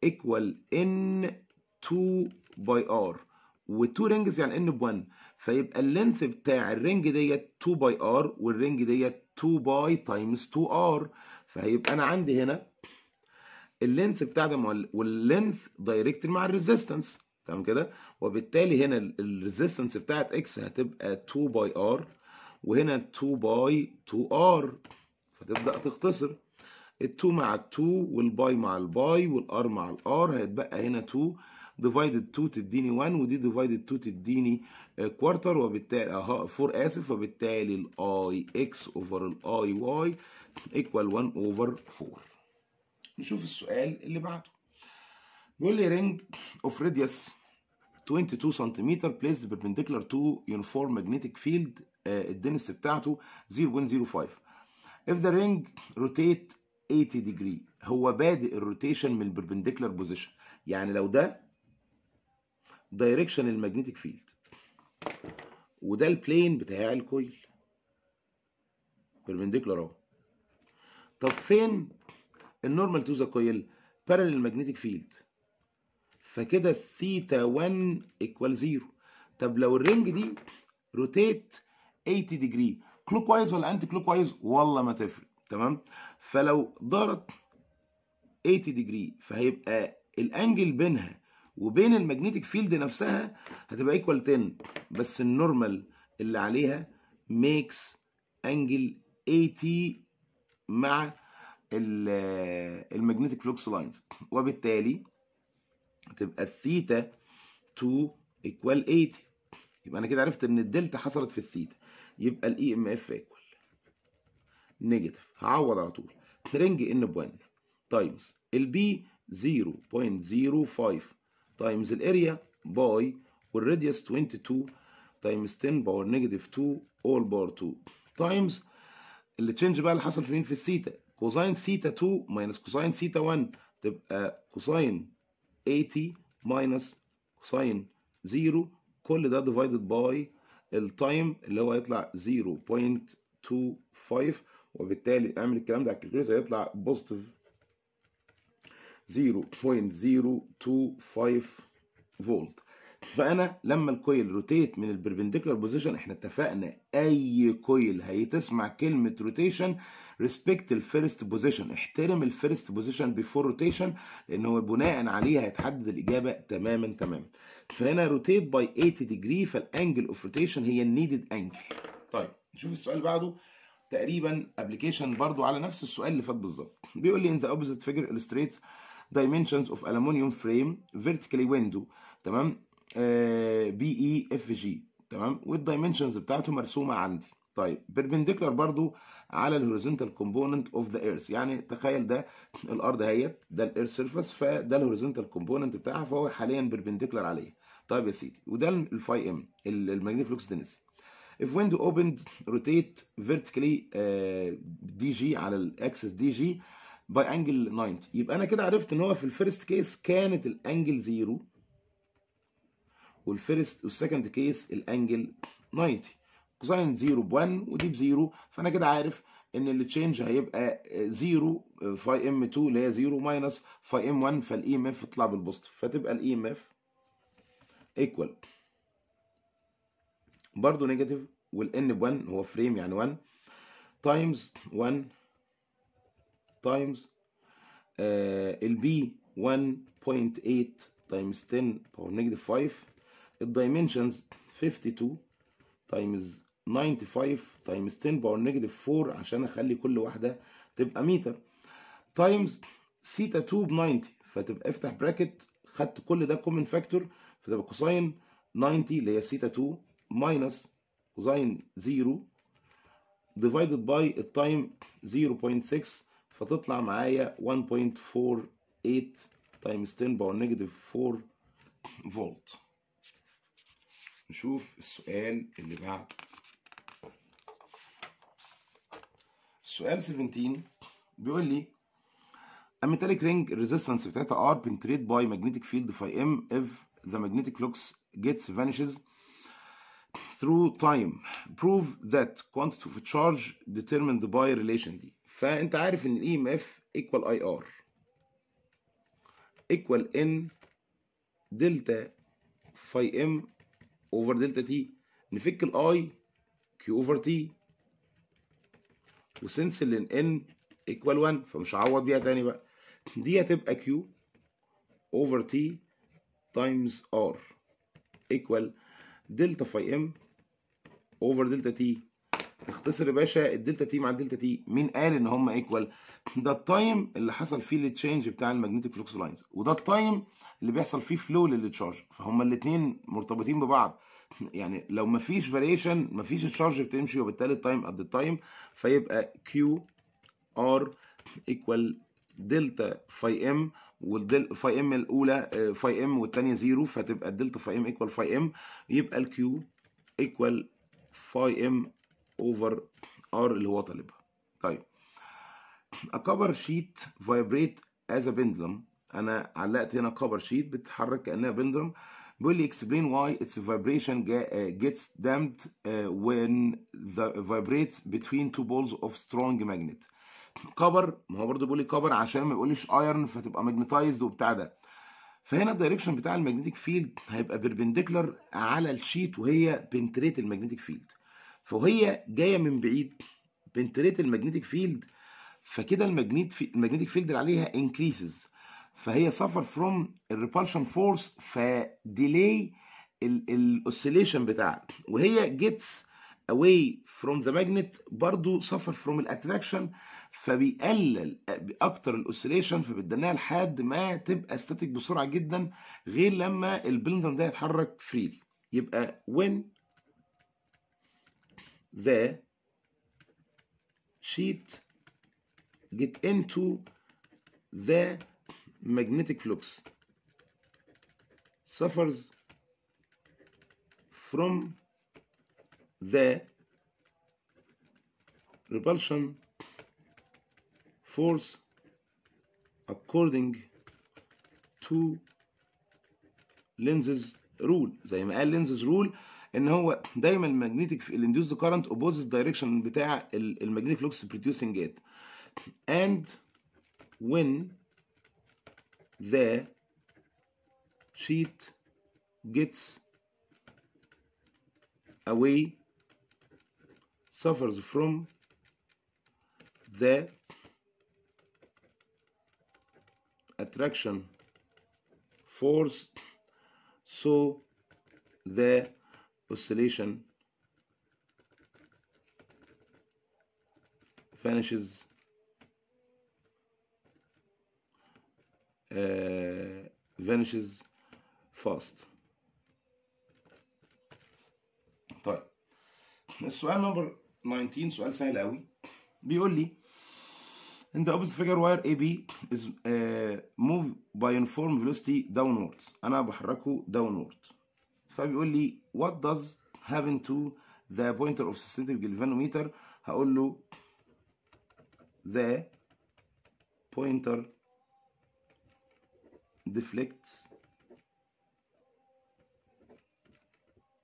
ايكوال ان 2 باي ار و2 رينجز يعني ان ب 1 فيبقى اللينث بتاع الرينج ديت 2 باي ار والرينج ديت 2 باي تايمز 2 ار فهيبقى انا عندي هنا اللينث بتاع ده واللينث دايركت مع الريزيستنس تمام كده وبالتالي هنا الريزيستنس بتاعت اكس هتبقى 2 باي ار وهنا 2 باي 2 ار فتبدا تختصر ال2 مع ال2 والباي مع الباي والار مع الار هيتبقى هنا 2 ديفايدد 2 تديني 1 ودي ديفايدد 2 تديني كوارتر آه، وبالتالي 4 اسف وبالتالي الاي اكس اوفر الاي واي ايكوال 1 اوفر 4 نشوف السؤال اللي بعده بيقول لي رينج اوف ريديوس 22 سنتيمتر placed بيربنديكولار تو يونيفورم ماجنتيك فيلد الدنس بتاعته 0.05 if the ring rotate 80 degree هو بادئ الروتيشن من البربنديكولار بوزيشن يعني لو ده دايركشن الماجنتيك فيلد وده البلين بتاع الكويل بربنديكولار اهو طب فين النورمال تو ذا كويل بارلل ماجنتيك فيلد فكده ثيتا 1 ايكوال 0 طب لو الرنج دي روتيت 80 ديجري كلوك وايز ولا انتي كلوك وايز والله ما تفرق تمام فلو دارت 80 ديجري فهيبقى الانجل بينها وبين الماجنتيك فيلد نفسها هتبقى ايكوال 10 بس النورمال اللي عليها ميكس انجل 80 مع الماجنتيك flux lines وبالتالي تبقى الثيتا 2 ايكوال 80 يبقى انا كده عرفت ان الدلتا حصلت في الثيتا يبقى الاي ام اف ايكوال نيجاتيف هعوض على طول رينج ان ب 1 تايمز البي 0.05 تايمز الاريا باي والراديوس 22 تايمز 10 باور نيجاتيف 2 اول باور 2 تايمز التشينج بقى اللي حصل في مين في الثيتا كوساين ثيتا 2 ماينس كوساين ثيتا 1 تبقى كوساين 80 ماينس كوساين 0 كل ده ديفايدد باي التايم اللي هو هيطلع 0.25 وبالتالي اعمل الكلام ده على الكالكوليتر هيطلع بوزيتيف 0.025 فولت فانا لما الكويل روتيت من البربنديكولار بوزيشن احنا اتفقنا اي كويل هيتسمع كلمه روتيشن ريسبكت الفيرست بوزيشن احترم الفيرست بوزيشن بيفور روتيشن لان هو بناء عليه هيتحدد الاجابه تماما تماما فهنا روتيت باي 80 ديجري فالانجل اوف روتيشن هي النيدد انجل طيب نشوف السؤال اللي بعده تقريبا ابلكيشن برضو على نفس السؤال اللي فات بالظبط بيقول لي ان ذا اوبوزيت فيجر illustrates dimensions of aluminum frame vertically window تمام بي اي اف جي تمام والدايمنشنز بتاعته مرسومه عندي طيب بيربنديكولار برضو على الهوريزونتال كومبوننت اوف ذا ايرث يعني تخيل ده الارض اهيت ده الايرث سيرفيس فده الهوريزونتال كومبوننت بتاعها فهو حاليا بيربنديكولار عليه طيب يا سيدي وده الفاي ام الماجنيتيك فلوكس دنسي if window opened rotate vertically دي آه، جي على الاكسس دي جي باي انجل 90 يبقى انا كده عرفت ان هو في الفيرست كيس كانت الانجل زيرو والفيرست والسكند كيس الانجل 90 كوساين 0 ب 1 ودي ب 0 فانا كده عارف ان التشينج هيبقى 0 فاي ام 2 اللي هي 0 ماينس فاي ام 1 فالاي ام اف تطلع بالبوزيتيف فتبقى الاي ام اف ايكوال برضه نيجاتيف والان ب 1 هو فريم يعني 1 تايمز 1 تايمز البي 1.8 تايمز 10 باور نيجاتيف 5 الدايمنشنز 52 تايمز 95 تايمز 10 باور نيجاتيف 4 عشان اخلي كل واحده تبقى متر تايمز سيتا 2 ب 90 فتبقى افتح براكت خدت كل ده كومن فاكتور فتبقى كوساين 90 اللي هي سيتا 2 ماينس كوساين 0 ديفايدد باي التايم 0.6 فتطلع معايا 1.48 تايمز 10 باور نيجاتيف 4 فولت نشوف السؤال اللي بعده السؤال 17 بيقول لي A metallic ring resistance بتاعتها R penetrate by magnetic field phi M if the magnetic flux gets vanishes through time. Prove that quantity of charge determined by relation دي. فأنت عارف إن الإي إم equal IR equal N delta phi M اوفر دلتا تي نفك الاي كيو اوفر تي وسنس ان ان ايكوال 1 فمش هعوض بيها تاني بقى دي هتبقى كيو اوفر تي تايمز ار ايكوال دلتا فاي ام اوفر دلتا تي اختصر يا باشا الدلتا تي مع الدلتا تي مين قال ان هما ايكوال ده التايم اللي حصل فيه التشينج بتاع الماجنتيك فلوكس لاينز وده التايم اللي بيحصل فيه فلو للتشارج فهما الاثنين مرتبطين ببعض يعني لو ما فيش فاريشن ما فيش تشارج بتمشي وبالتالي التايم قد التايم فيبقى كيو ار ايكوال دلتا فاي ام والدل فاي ام الاولى فاي آه، ام والثانيه زيرو فتبقى الدلتا فاي ام ايكوال فاي ام يبقى الكيو ايكوال فاي ام اوفر ار اللي هو طالبها طيب اكبر شيت فايبريت از ا بندلم انا علقت هنا كفر شيت بتتحرك كانها بندرم بيقول لي اكسبلين واي اتس فايبريشن جيتس damped وين ذا فايبريتس بتوين تو بولز اوف سترونج ماجنت كبر ما هو برضه بيقول لي كبر عشان ما يقوليش ايرون فتبقى ماجنتايزد وبتاع ده فهنا الدايركشن بتاع الماجنتيك فيلد هيبقى بيربنديكولار على الشيت وهي بنتريت الماجنتيك فيلد فهي جايه من بعيد بنتريت الماجنتيك فيلد فكده الماجنتيك فيلد اللي عليها انكريسز فهي سفر فروم الريبالشن فورس فديلي الاوسيليشن بتاعها وهي جيتس اواي فروم ذا ماجنت برضو سفر فروم الاتراكشن فبيقلل اكتر الاوسيليشن فبتدناها لحد ما تبقى ستاتيك بسرعه جدا غير لما البلندر ده يتحرك فريلي يبقى when the sheet get into the magnetic flux suffers from the repulsion force according to lenses rule زي ما قال lenses rule ان هو دايما المagnetic current opposes direction the magnetic flux producing it and when the sheet gets away suffers from the attraction force so the oscillation vanishes vanishes fast طيب السؤال نمبر 19 سؤال سهل قوي بيقول لي in the opposite figure wire AB is uh, move by uniform velocity downwards انا بحركه downward فبيقول لي what does happen to the pointer of sensitive galvanometer هقول له the pointer deflect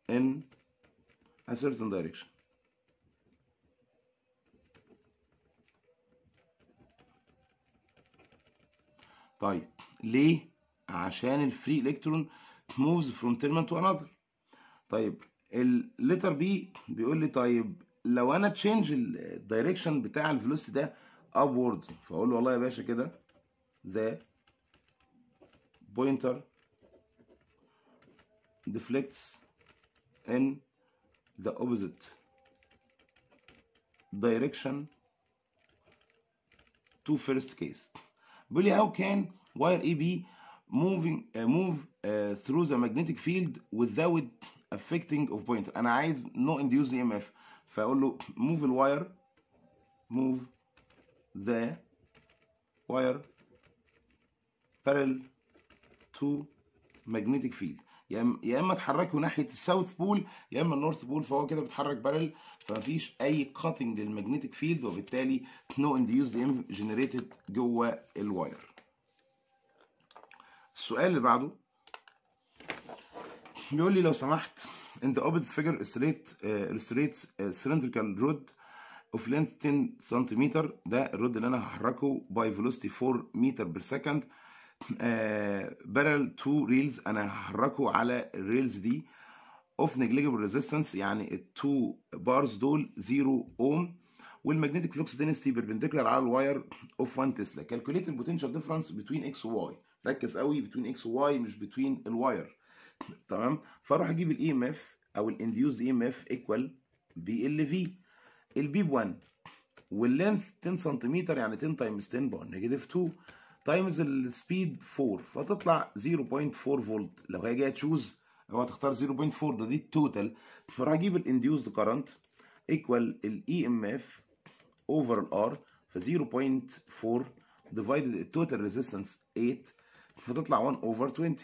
in a certain direction طيب ليه عشان الفري الكترون moves from terminal to another طيب الليتر بي بيقول لي طيب لو انا تشينج الدايركشن بتاع الفلوس ده ابورد فاقول له والله يا باشا كده ذا pointer deflects in the opposite direction to first case بيقول how can wire AB moving uh, move uh, through the magnetic field without affecting of pointer And is no induced EMF فاقول له move the wire, move the wire parallel تو ماجنتيك فيلد يا اما تحركه ناحيه الساوث بول يا اما النورث بول فهو كده بيتحرك بارل فمفيش اي كاتنج للماجنتيك فيلد وبالتالي نو انديوز ام جنريتد جوه الواير السؤال اللي بعده بيقول لي لو سمحت ان ذا opposite فيجر استريت uh, رود اوف لينث 10 سنتيمتر ده الرود اللي انا هحركه باي velocity 4 متر بير سكند بارل تو ريلز انا هحركه على الريلز دي اوف نيجليجبل ريزيستنس يعني التو بارز دول 0 اوم والماجنتيك فلوكس دينستي perpendicular على الواير اوف 1 تسلا كالكوليت البوتنشال ديفرنس بتوين اكس وواي ركز قوي بتوين اكس وواي مش بتوين الواير تمام فاروح اجيب الاي ام e اف او الانديوزد اي ام اف ايكوال بي ال في البي ب 1 واللينث 10 سنتيمتر يعني 10 تايمز 10 بار نيجاتيف 2 تايمز السبيد 4 فتطلع 0.4 فولت لو هي جايه تشوز هو هتختار 0.4 ده دي التوتال فراح اجيب الانديوسد كرنت ايكوال الاي ام اف اوفر الار ف 0.4 ديفايدد التوتال ريزيستنس 8 فتطلع 1 اوفر 20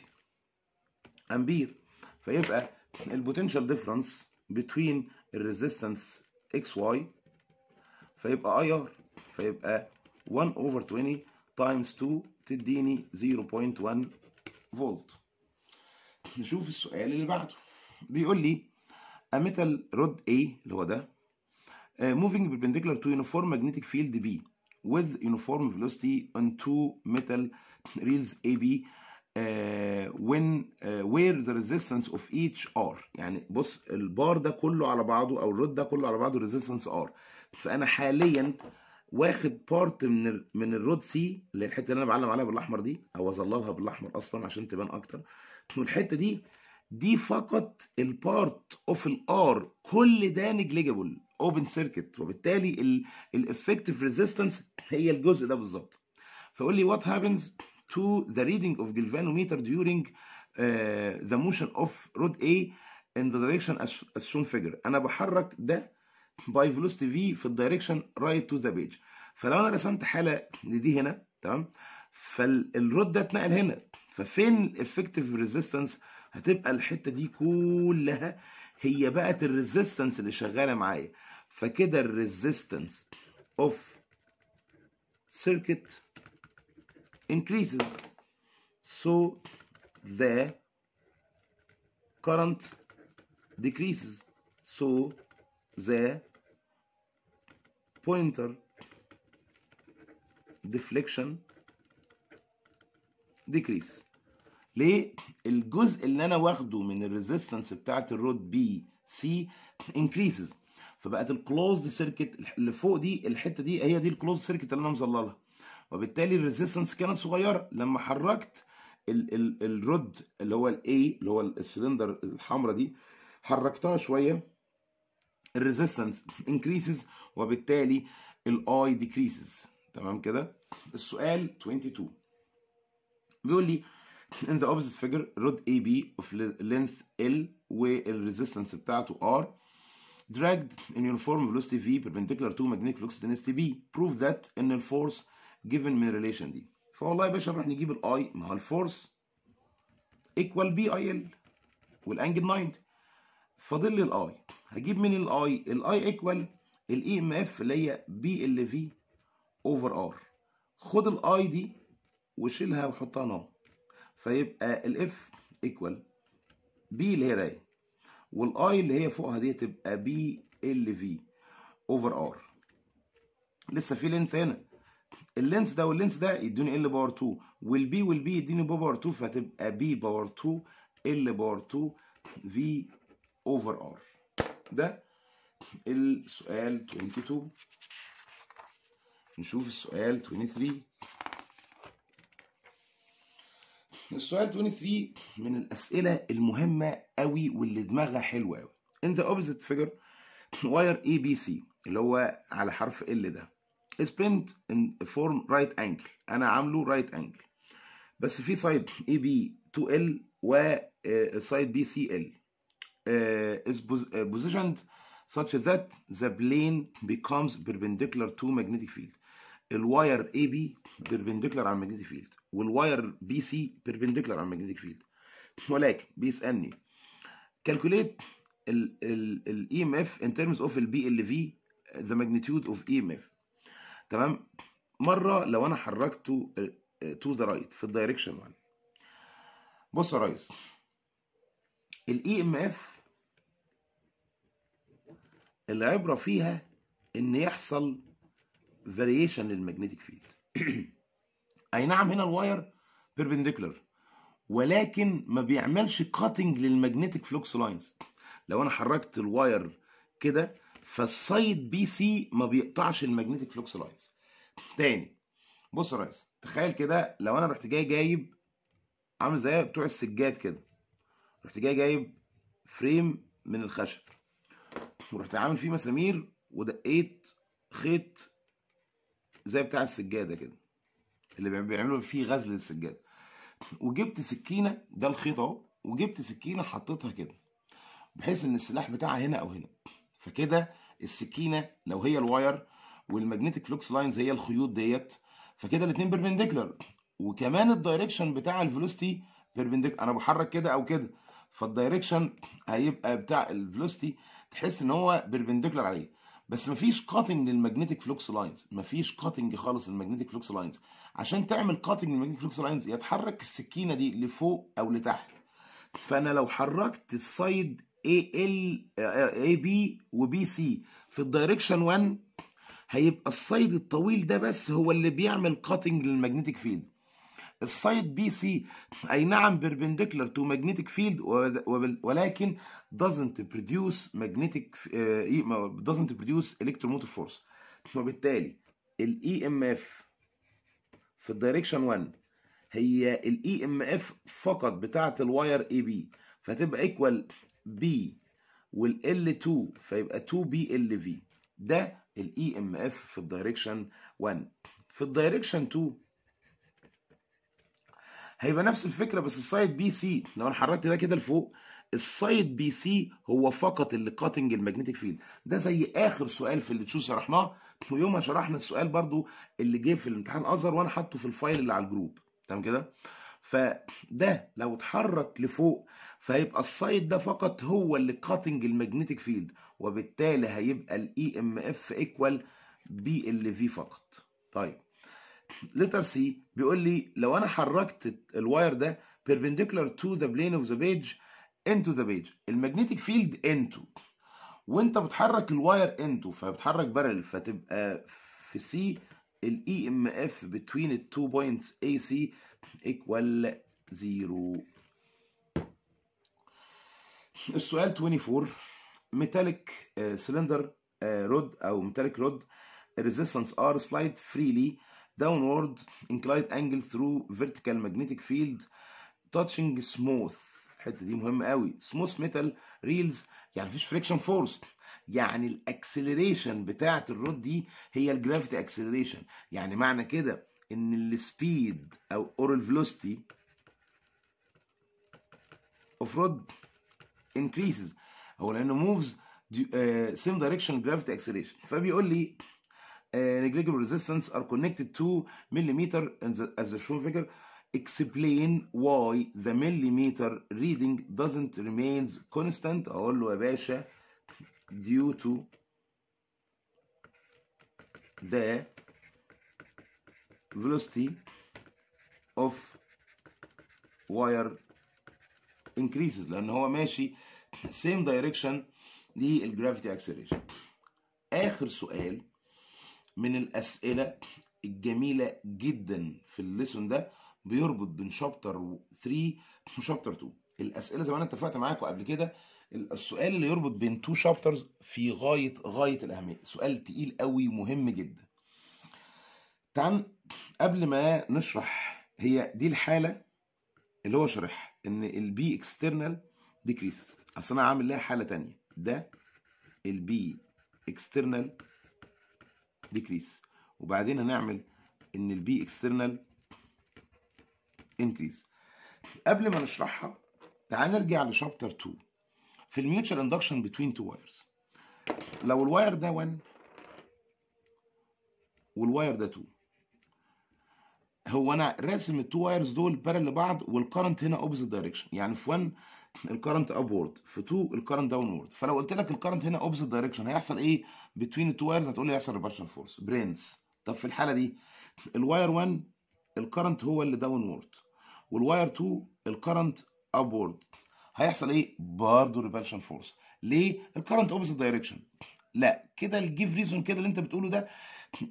امبير فيبقى البوتنشال ديفرنس بين الريزيستنس اكس واي فيبقى اي ار فيبقى 1 اوفر 20 تايمز 2 تديني 0.1 فولت نشوف السؤال اللي بعده بيقول لي a metal rod A اللي هو ده uh, moving perpendicular to uniform magnetic field B with uniform velocity on two metal reels AB uh, when uh, where the resistance of each R يعني بص البار ده كله على بعضه او الرود ده كله على بعضه resistance R فانا حاليا واخد بارت من من الرود سي اللي الحته اللي انا بعلم عليها بالاحمر دي او اظللها بالاحمر اصلا عشان تبان اكتر والحته دي دي فقط البارت اوف الار كل ده نجليجبل اوبن سيركت وبالتالي الافكتيف ريزيستنس هي الجزء ده بالظبط فقول لي وات هابنز تو ذا ريدنج اوف جلفانوميتر ديورنج ذا موشن اوف رود اي ان in the direction as, as shown figure انا بحرك ده باي فيلوستي في في الدايركشن رايت تو ذا بيج فلو انا رسمت حاله لدي هنا تمام فالرود ده اتنقل هنا ففين الافكتيف ريزيستنس هتبقى الحته دي كلها هي بقت الريزيستنس اللي شغاله معايا فكده الريزيستنس اوف circuit increases so the current decreases so the pointer deflection decrease ليه الجزء اللي انا واخده من الريزيستنس بتاعه الرود بي سي انكريزز فبقت الكلوزد سيركت اللي فوق دي الحته دي هي دي الكلوزد سيركت اللي انا مظللها وبالتالي الريزيستنس كانت صغيره لما حركت الرود اللي هو الاي اللي هو السلندر الحمراء دي حركتها شويه الريزيستنس انكريسز وبالتالي الاي ديكريسز تمام كده السؤال 22 بيقول لي in the opposite figure rod AB of length L والresistance بتاعته R dragged in uniform velocity V perpendicular to magnetic flux density B prove that in the force given من relation دي فوالله يا باشا نروح نجيب الاي ما هو الفورس equal بي اي ال والانجل 90 فاضل لي الاي هجيب من الاي الاي ايكوال الاي ام اف اللي هي بي ال في اوفر ار خد الاي دي وشيلها وحطها نا فيبقى الاف ايكوال بي اللي هي دي والاي اللي هي فوقها دي تبقى بي ال في اوفر ار لسه في لينث هنا اللينس ده واللينس ده يدوني ال باور 2 والبي والبي يديني باور 2 فتبقى بي باور 2 ال باور 2 في اوفر ار ده السؤال 22 نشوف السؤال 23 السؤال 23 من الأسئلة المهمة قوي واللي دماغها حلوة قوي اوبزيت فيجر واير اي بي ABC اللي هو على حرف L ده is bent in form right angle أنا عامله right angle بس في سايد AB 2L و سي آه، BCL is positioned such that the plane becomes perpendicular to magnetic field الواير AB perpendicular على magnetic field والواير BC perpendicular على magnetic field ولكن بيسألني calculate ال EMF in terms of ال BLV the magnitude of EMF تمام مرة لو أنا حركته to the right في الدايركشن 1 بص يا ريس ال EMF العبرة فيها ان يحصل فاريشن للماجنتيك فيلد اي نعم هنا الواير بيربنديكولار ولكن ما بيعملش كاتنج للماجنتيك فلوكس لاينز لو انا حركت الواير كده فالسايد بي سي ما بيقطعش الماجنتيك فلوكس لاينز تاني بص يا ريس تخيل كده لو انا رحت جاي جايب عامل زي بتوع السجاد كده رحت جاي جايب فريم من الخشب ورحت عامل فيه مسامير ودقيت خيط زي بتاع السجاده كده اللي بيعملوا فيه غزل السجاده وجبت سكينه ده الخيط اهو وجبت سكينه حطيتها كده بحيث ان السلاح بتاعها هنا او هنا فكده السكينه لو هي الواير والماجنتيك فلوكس لاينز هي الخيوط ديت فكده الاثنين بيربنديكولار وكمان الدايركشن بتاع الفلوستي بيربنديكولار انا بحرك كده او كده فالدايركشن هيبقى بتاع الفلوستي تحس ان هو بيربنديكولار عليه بس مفيش كاتنج للماجنتيك فلوكس لاينز مفيش كاتنج خالص للماجنتيك فلوكس لاينز عشان تعمل كاتنج للماجنتيك فلوكس لاينز يتحرك السكينه دي لفوق او لتحت فانا لو حركت السايد اي ال اي بي وبي سي في الدايركشن 1 هيبقى السايد الطويل ده بس هو اللي بيعمل كاتنج للماجنتيك فيلد السايد بي سي اي نعم بيربنديكولار تو ماجنتيك فيلد ولكن doesn't produce magnetic آه، e، doesn't produce electromotive force وبالتالي الاي ام e اف في الدايركشن 1 هي الاي ام e اف فقط بتاعه الواير اي بي فتبقى ايكوال بي والال 2 فيبقى 2 بي ال في ده الاي ام اف في الدايركشن 1 في الدايركشن 2 هيبقى نفس الفكره بس السايد بي سي لو انا حركت ده كده لفوق السايد بي سي هو فقط اللي كاتنج الماجنتيك فيلد ده زي اخر سؤال في اللي تشوز شرحناه ويومها شرحنا السؤال برضو اللي جه في الامتحان الازهر وانا حاطه في الفايل اللي على الجروب تمام كده فده لو اتحرك لفوق فهيبقى السايد ده فقط هو اللي كاتنج الماجنتيك فيلد وبالتالي هيبقى الاي ام اف ايكوال بي ال في e فقط طيب لتر سي بيقول لي لو انا حركت الواير ده perpendicular to the plane of the page into the page المagnetic field into وانت بتحرك الواير into فبتحرك بارل فتبقى في سي الاي ام اف between the two points AC equal 0 السؤال 24 metallic cylinder rod او metallic rod resistance R slide freely downward inclined angle through vertical magnetic field touching smooth الحته دي مهمه قوي smooth metal reels يعني مفيش فريكشن فورس يعني الاكسلريشن بتاعه الرود دي هي الجرافيتي اكسلريشن يعني معنى كده ان السبيد او اورال فيلوسيتي اوف رود انكريسز هو لانه موفز سيم دايركشن جرافيتي اكسلريشن فبيقول لي Negligible uh, resistance are connected to millimeter and the, as the shown figure explain why the millimeter reading doesn't remains constant اقول له يا باشا due to the velocity of wire increases لان هو ماشي same direction للجravity acceleration اخر سؤال من الأسئلة الجميلة جدا في الليسون ده بيربط بين شابتر 3 وشابتر 2 الأسئلة زي ما أنا اتفقت معاكم قبل كده السؤال اللي يربط بين تو شابترز في غاية غاية الأهمية سؤال تقيل قوي مهم جدا تعال قبل ما نشرح هي دي الحالة اللي هو شرح ان البي اكسترنال ديكريسز اصل انا عامل لها حالة تانية ده البي اكسترنال decrease وبعدين هنعمل ان البي اكسترنال increase قبل ما نشرحها تعال نرجع لشابتر 2 في الميوتشال اندكشن بتوين تو وايرز لو الواير ده 1 والواير ده 2 هو انا راسم التو وايرز دول بارل لبعض والكرنت هنا اوبزيت دايركشن يعني في 1 الكرنت ابورد في 2 الكرنت وورد فلو قلت لك الكرنت هنا اوبزيت دايركشن هيحصل ايه بتوين التو وايرز هتقول لي هيحصل ريبرشن فورس برينس طب في الحاله دي الواير 1 الكرنت هو اللي داون وورد والواير 2 الكرنت ابورد هيحصل ايه برضه ريبرشن فورس ليه الكرنت اوبزيت دايركشن لا كده الجيف ريزون كده اللي انت بتقوله ده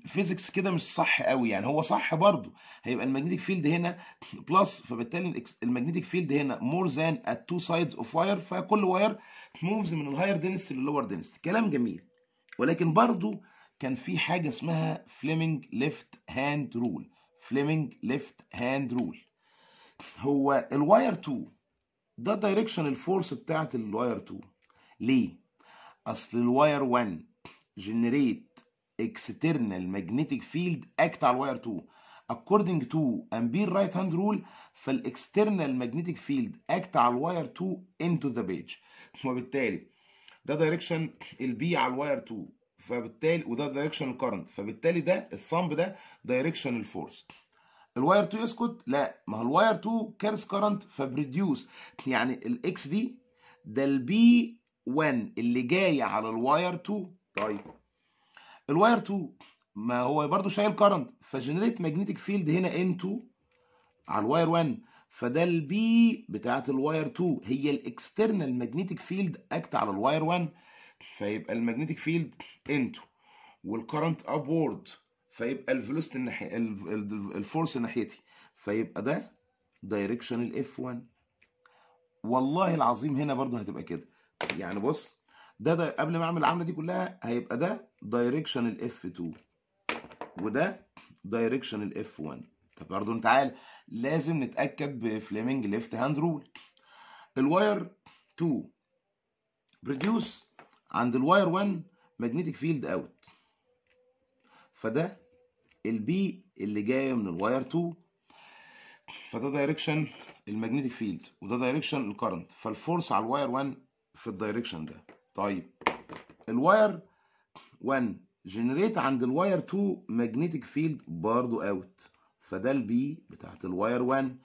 فيزيكس كده مش صح قوي يعني هو صح برضه هيبقى الماجنتيك فيلد هنا بلس فبالتالي الماجنتيك فيلد هنا مور ذان ات تو سايدز اوف واير فكل واير موفز من الهاير دينستي للور دينستي كلام جميل ولكن برضه كان في حاجه اسمها فليمنج ليفت هاند رول فليمنج ليفت هاند رول هو الواير 2 ده دايركشن الفورس بتاعت الواير 2 ليه اصل الواير 1 جنريت external magnetic field act على الواير 2 according to امبير رايت هاند رول فالاكسترنال magnetic field act على الواير 2 into the page وبالتالي ده دايركشن البي على الواير 2 فبالتالي وده دايركشن الكرنت فبالتالي ده الثامب ده دايركشن الفورس الواير 2 يسكت لا ما هو الواير 2 كارس كرنت فبريديوس يعني الاكس دي ده البي 1 اللي جاي على الواير 2 طيب الواير 2 ما هو برضو شايل كارنت فجنريت ماجنتيك فيلد هنا انتو على الواير 1 فده البي بتاعه الواير 2 هي الاكسترنال ماجنتيك فيلد اكت على الواير 1 فيبقى الماجنتيك فيلد انتو والكرنت ابورد فيبقى الفلوس الناحيه الفورس ناحيتي فيبقى ده دايركشن الاف 1 والله العظيم هنا برضو هتبقى كده يعني بص ده, ده قبل ما اعمل العمله دي كلها هيبقى ده دايركشن الاف 2 وده دايركشن الاف 1 طب برضه تعال لازم نتاكد بفليمنج ليفت هاند رول الواير 2 بروديوس عند الواير 1 ماجنتيك فيلد اوت فده البي اللي جايه من الواير 2 فده دايركشن الماجنتيك فيلد وده دايركشن الكرنت فالفورس على الواير 1 في الدايركشن ده طيب الواير 1 جنريت عند الواير 2 ماجنتيك فيلد برضو اوت فده البي بتاعت الواير 1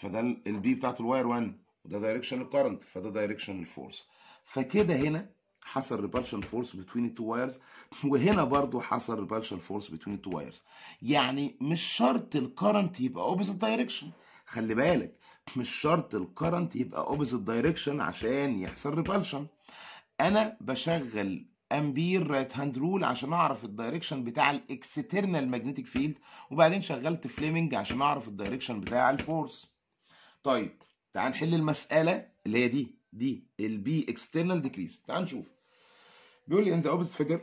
فده البي بتاعت الواير 1 وده دايركشن الكرنت فده دايركشن الفورس فكده هنا حصل ريبالشن فورس بتوين التو وايرز وهنا برضو حصل ريبالشن فورس بتوين التو وايرز يعني مش شرط الكرنت يبقى اوبوزيت دايركشن خلي بالك مش شرط الكرنت يبقى اوبوزيت دايركشن عشان يحصل ريبالشن انا بشغل امبير رايت هاند رول عشان اعرف الدايركشن بتاع الاكسترنال ماجنتيك فيلد وبعدين شغلت فليمنج عشان اعرف الدايركشن بتاع الفورس طيب تعال نحل المساله اللي هي دي دي البي اكسترنال ديكريس تعال نشوف بيقول لي ان ذا اوبست فيجر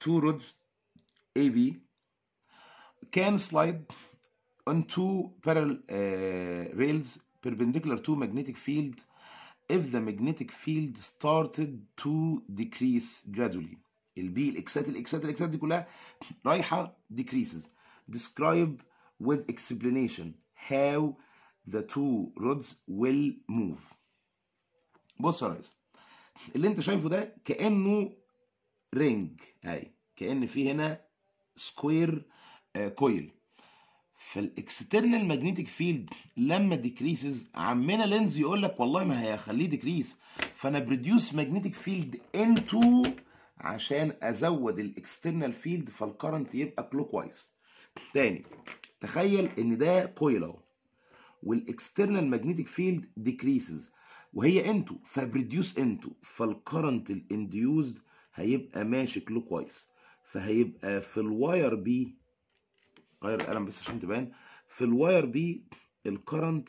تو رودز اي بي كان سلايد اون تو بارل ريلز بيربنديكولار تو ماجنتيك فيلد if the magnetic field started to decrease gradually البي الاكسات الاكسات الاكسات دي كلها رايحه decreases describe with explanation how the two rods will move بص يا ريس اللي انت شايفه ده كانه رينج اهي كان في هنا سكوير كويل في الاكسترنال ماجنتيك فيلد لما ديكريسز عمنا لينز يقول لك والله ما هيخليه ديكريس فانا بريديوس ماجنتيك فيلد انتو عشان ازود الاكسترنال فيلد فالكرنت يبقى كلوك وايز تاني تخيل ان ده كويل اهو والاكسترنال ماجنتيك فيلد ديكريسز وهي انتو فبريديوس انتو فالكرنت الانديوزد هيبقى ماشي كلوك وايز فهيبقى في الواير بي غير القلم بس عشان تبان في الواير بي الكرنت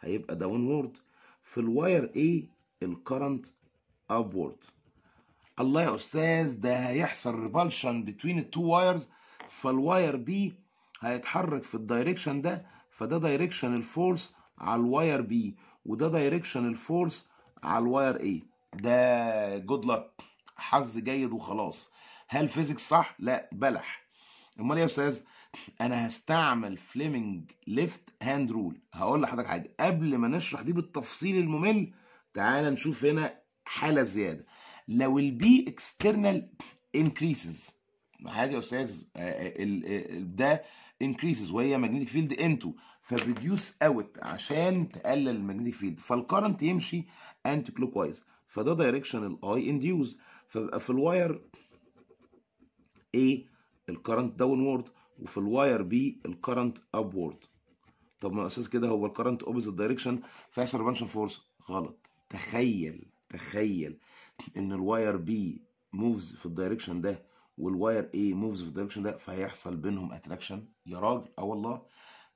هيبقى داون وورد في الواير اي الكرنت اب وورد الله يا استاذ ده هيحصل ريبالشن بتوين التو وايرز فالواير بي هيتحرك في الدايركشن ده فده دايركشن الفورس على الواير بي وده دايركشن الفورس على الواير اي ده جود لك حظ جيد وخلاص هل فيزيكس صح لا بلح امال إيه يا استاذ انا هستعمل فليمنج ليفت هاند رول هقول لحضرتك حاجه قبل ما نشرح دي بالتفصيل الممل تعال نشوف هنا حاله زياده لو البي اكسترنال انكريسز عادي يا استاذ آه، آه، آه، ده انكريسز وهي ماجنتيك فيلد انتو فبريديوس اوت عشان تقلل الماجنتيك فيلد فالكرنت يمشي انتي كلوك وايز فده دايركشن الاي انديوز فبقى في الواير ايه الكرنت داون وورد وفي الواير بي الكرنت ابورد طب ما اساس كده هو الكرنت اوبوزيت دايركشن فيحصل ريبانشن فورس غلط تخيل تخيل ان الواير بي موفز في الدايركشن ده والواير اي موفز في الدايركشن ده فهيحصل بينهم اتراكشن يا راجل اه والله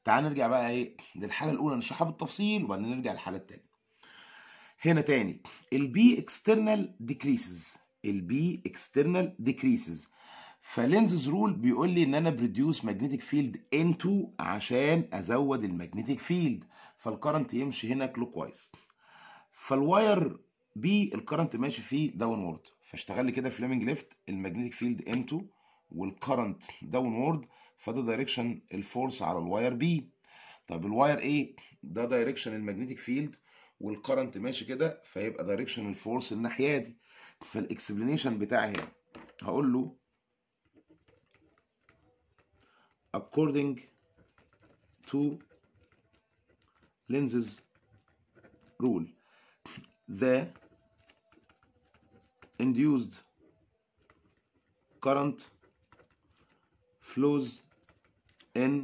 تعال نرجع بقى ايه للحاله الاولى نشرحها بالتفصيل وبعدين نرجع للحاله الثانيه هنا تاني البي اكسترنال ديكريسز البي اكسترنال ديكريسز فلينزز رول بيقول لي ان انا بريديوس ماجنتيك فيلد انتو عشان ازود الماجنتيك فيلد فالكرنت يمشي هنا كلوك وايز فالواير بي الكرنت ماشي فيه داون وورد فاشتغل لي كده فليمنج ليفت الماجنتيك فيلد انتو والكرنت داون وورد فده دايركشن الفورس على الواير بي طب الواير ايه ده دايركشن الماجنتيك فيلد والكرنت ماشي كده فيبقى دايركشن الفورس الناحيه دي فالاكسبلينيشن بتاعي هنا هقول له according to Lenz's rule the induced current flows in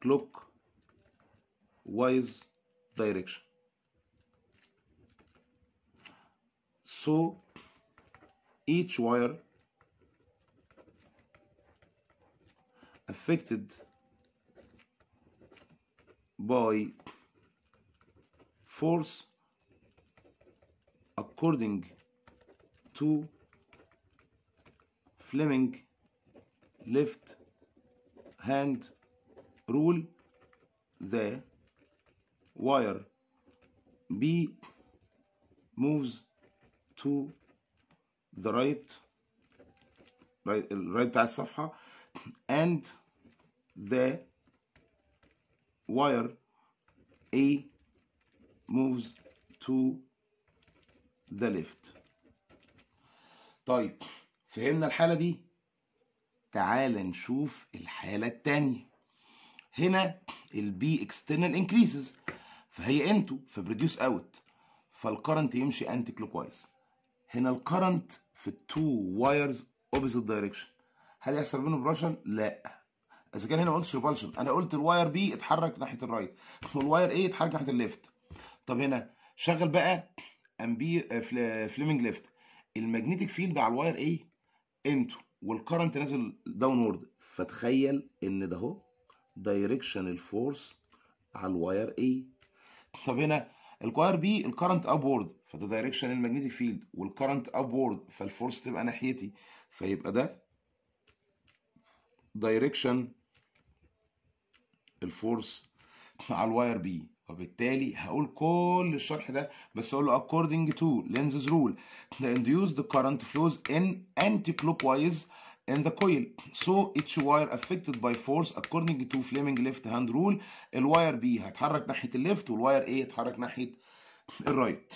clockwise direction so each wire affected by force according to Fleming left hand rule the wire B moves to the right right right of her. and the wire A moves to the left طيب فهمنا الحالة دي تعال نشوف الحالة التانية هنا B external increases فهي into فبروديوس اوت فالكرنت يمشي انتي كلوكوايز هنا الكرنت في التو وايرز opposite direction هل يحصل منه براشن لا اذا كان هنا ما قلتش ريبالشن انا قلت الواير بي اتحرك ناحيه الرايت والواير ايه اتحرك ناحيه الليفت طب هنا شغل بقى امبير فليمنج ليفت الماجنتيك فيلد على الواير ايه انتو والكرنت نازل داون وورد فتخيل ان ده اهو دايركشن الفورس على الواير ايه طب هنا الواير بي الكرنت ابورد فده دايركشن الماجنتيك فيلد والكرنت ابورد فالفورس تبقى ناحيتي فيبقى ده دايركشن الفورس على الواير بي وبالتالي هقول كل الشرح ده بس اقول له according to lenses rule the induced current flows in anti-clockwise in the coil so each wire affected by force according to Fleming left hand rule الواير بي هيتحرك ناحية الليفت والواير ايه هتحرك ناحية الرايت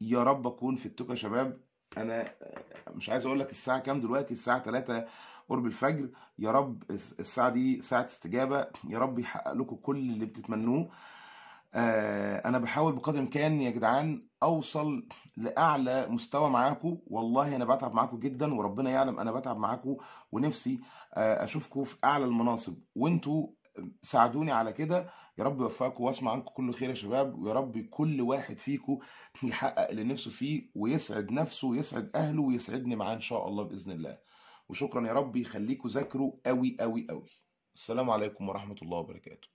يا رب اكون في التوكة يا شباب انا مش عايز اقول لك الساعة كام دلوقتي الساعة 3 قرب الفجر يا رب الساعه دي ساعه استجابه يا رب يحقق لكم كل اللي بتتمنوه آه، انا بحاول بقدر الامكان يا جدعان اوصل لاعلى مستوى معاكم والله انا بتعب معاكم جدا وربنا يعلم انا بتعب معاكم ونفسي آه، اشوفكم في اعلى المناصب وانتوا ساعدوني على كده يا رب يوفقكم واسمع عنكم كل خير يا شباب ويا رب كل واحد فيكم يحقق اللي نفسه فيه ويسعد نفسه ويسعد اهله ويسعدني معاه ان شاء الله باذن الله وشكرا يا رب يخليكم ذاكروا قوي قوي قوي السلام عليكم ورحمه الله وبركاته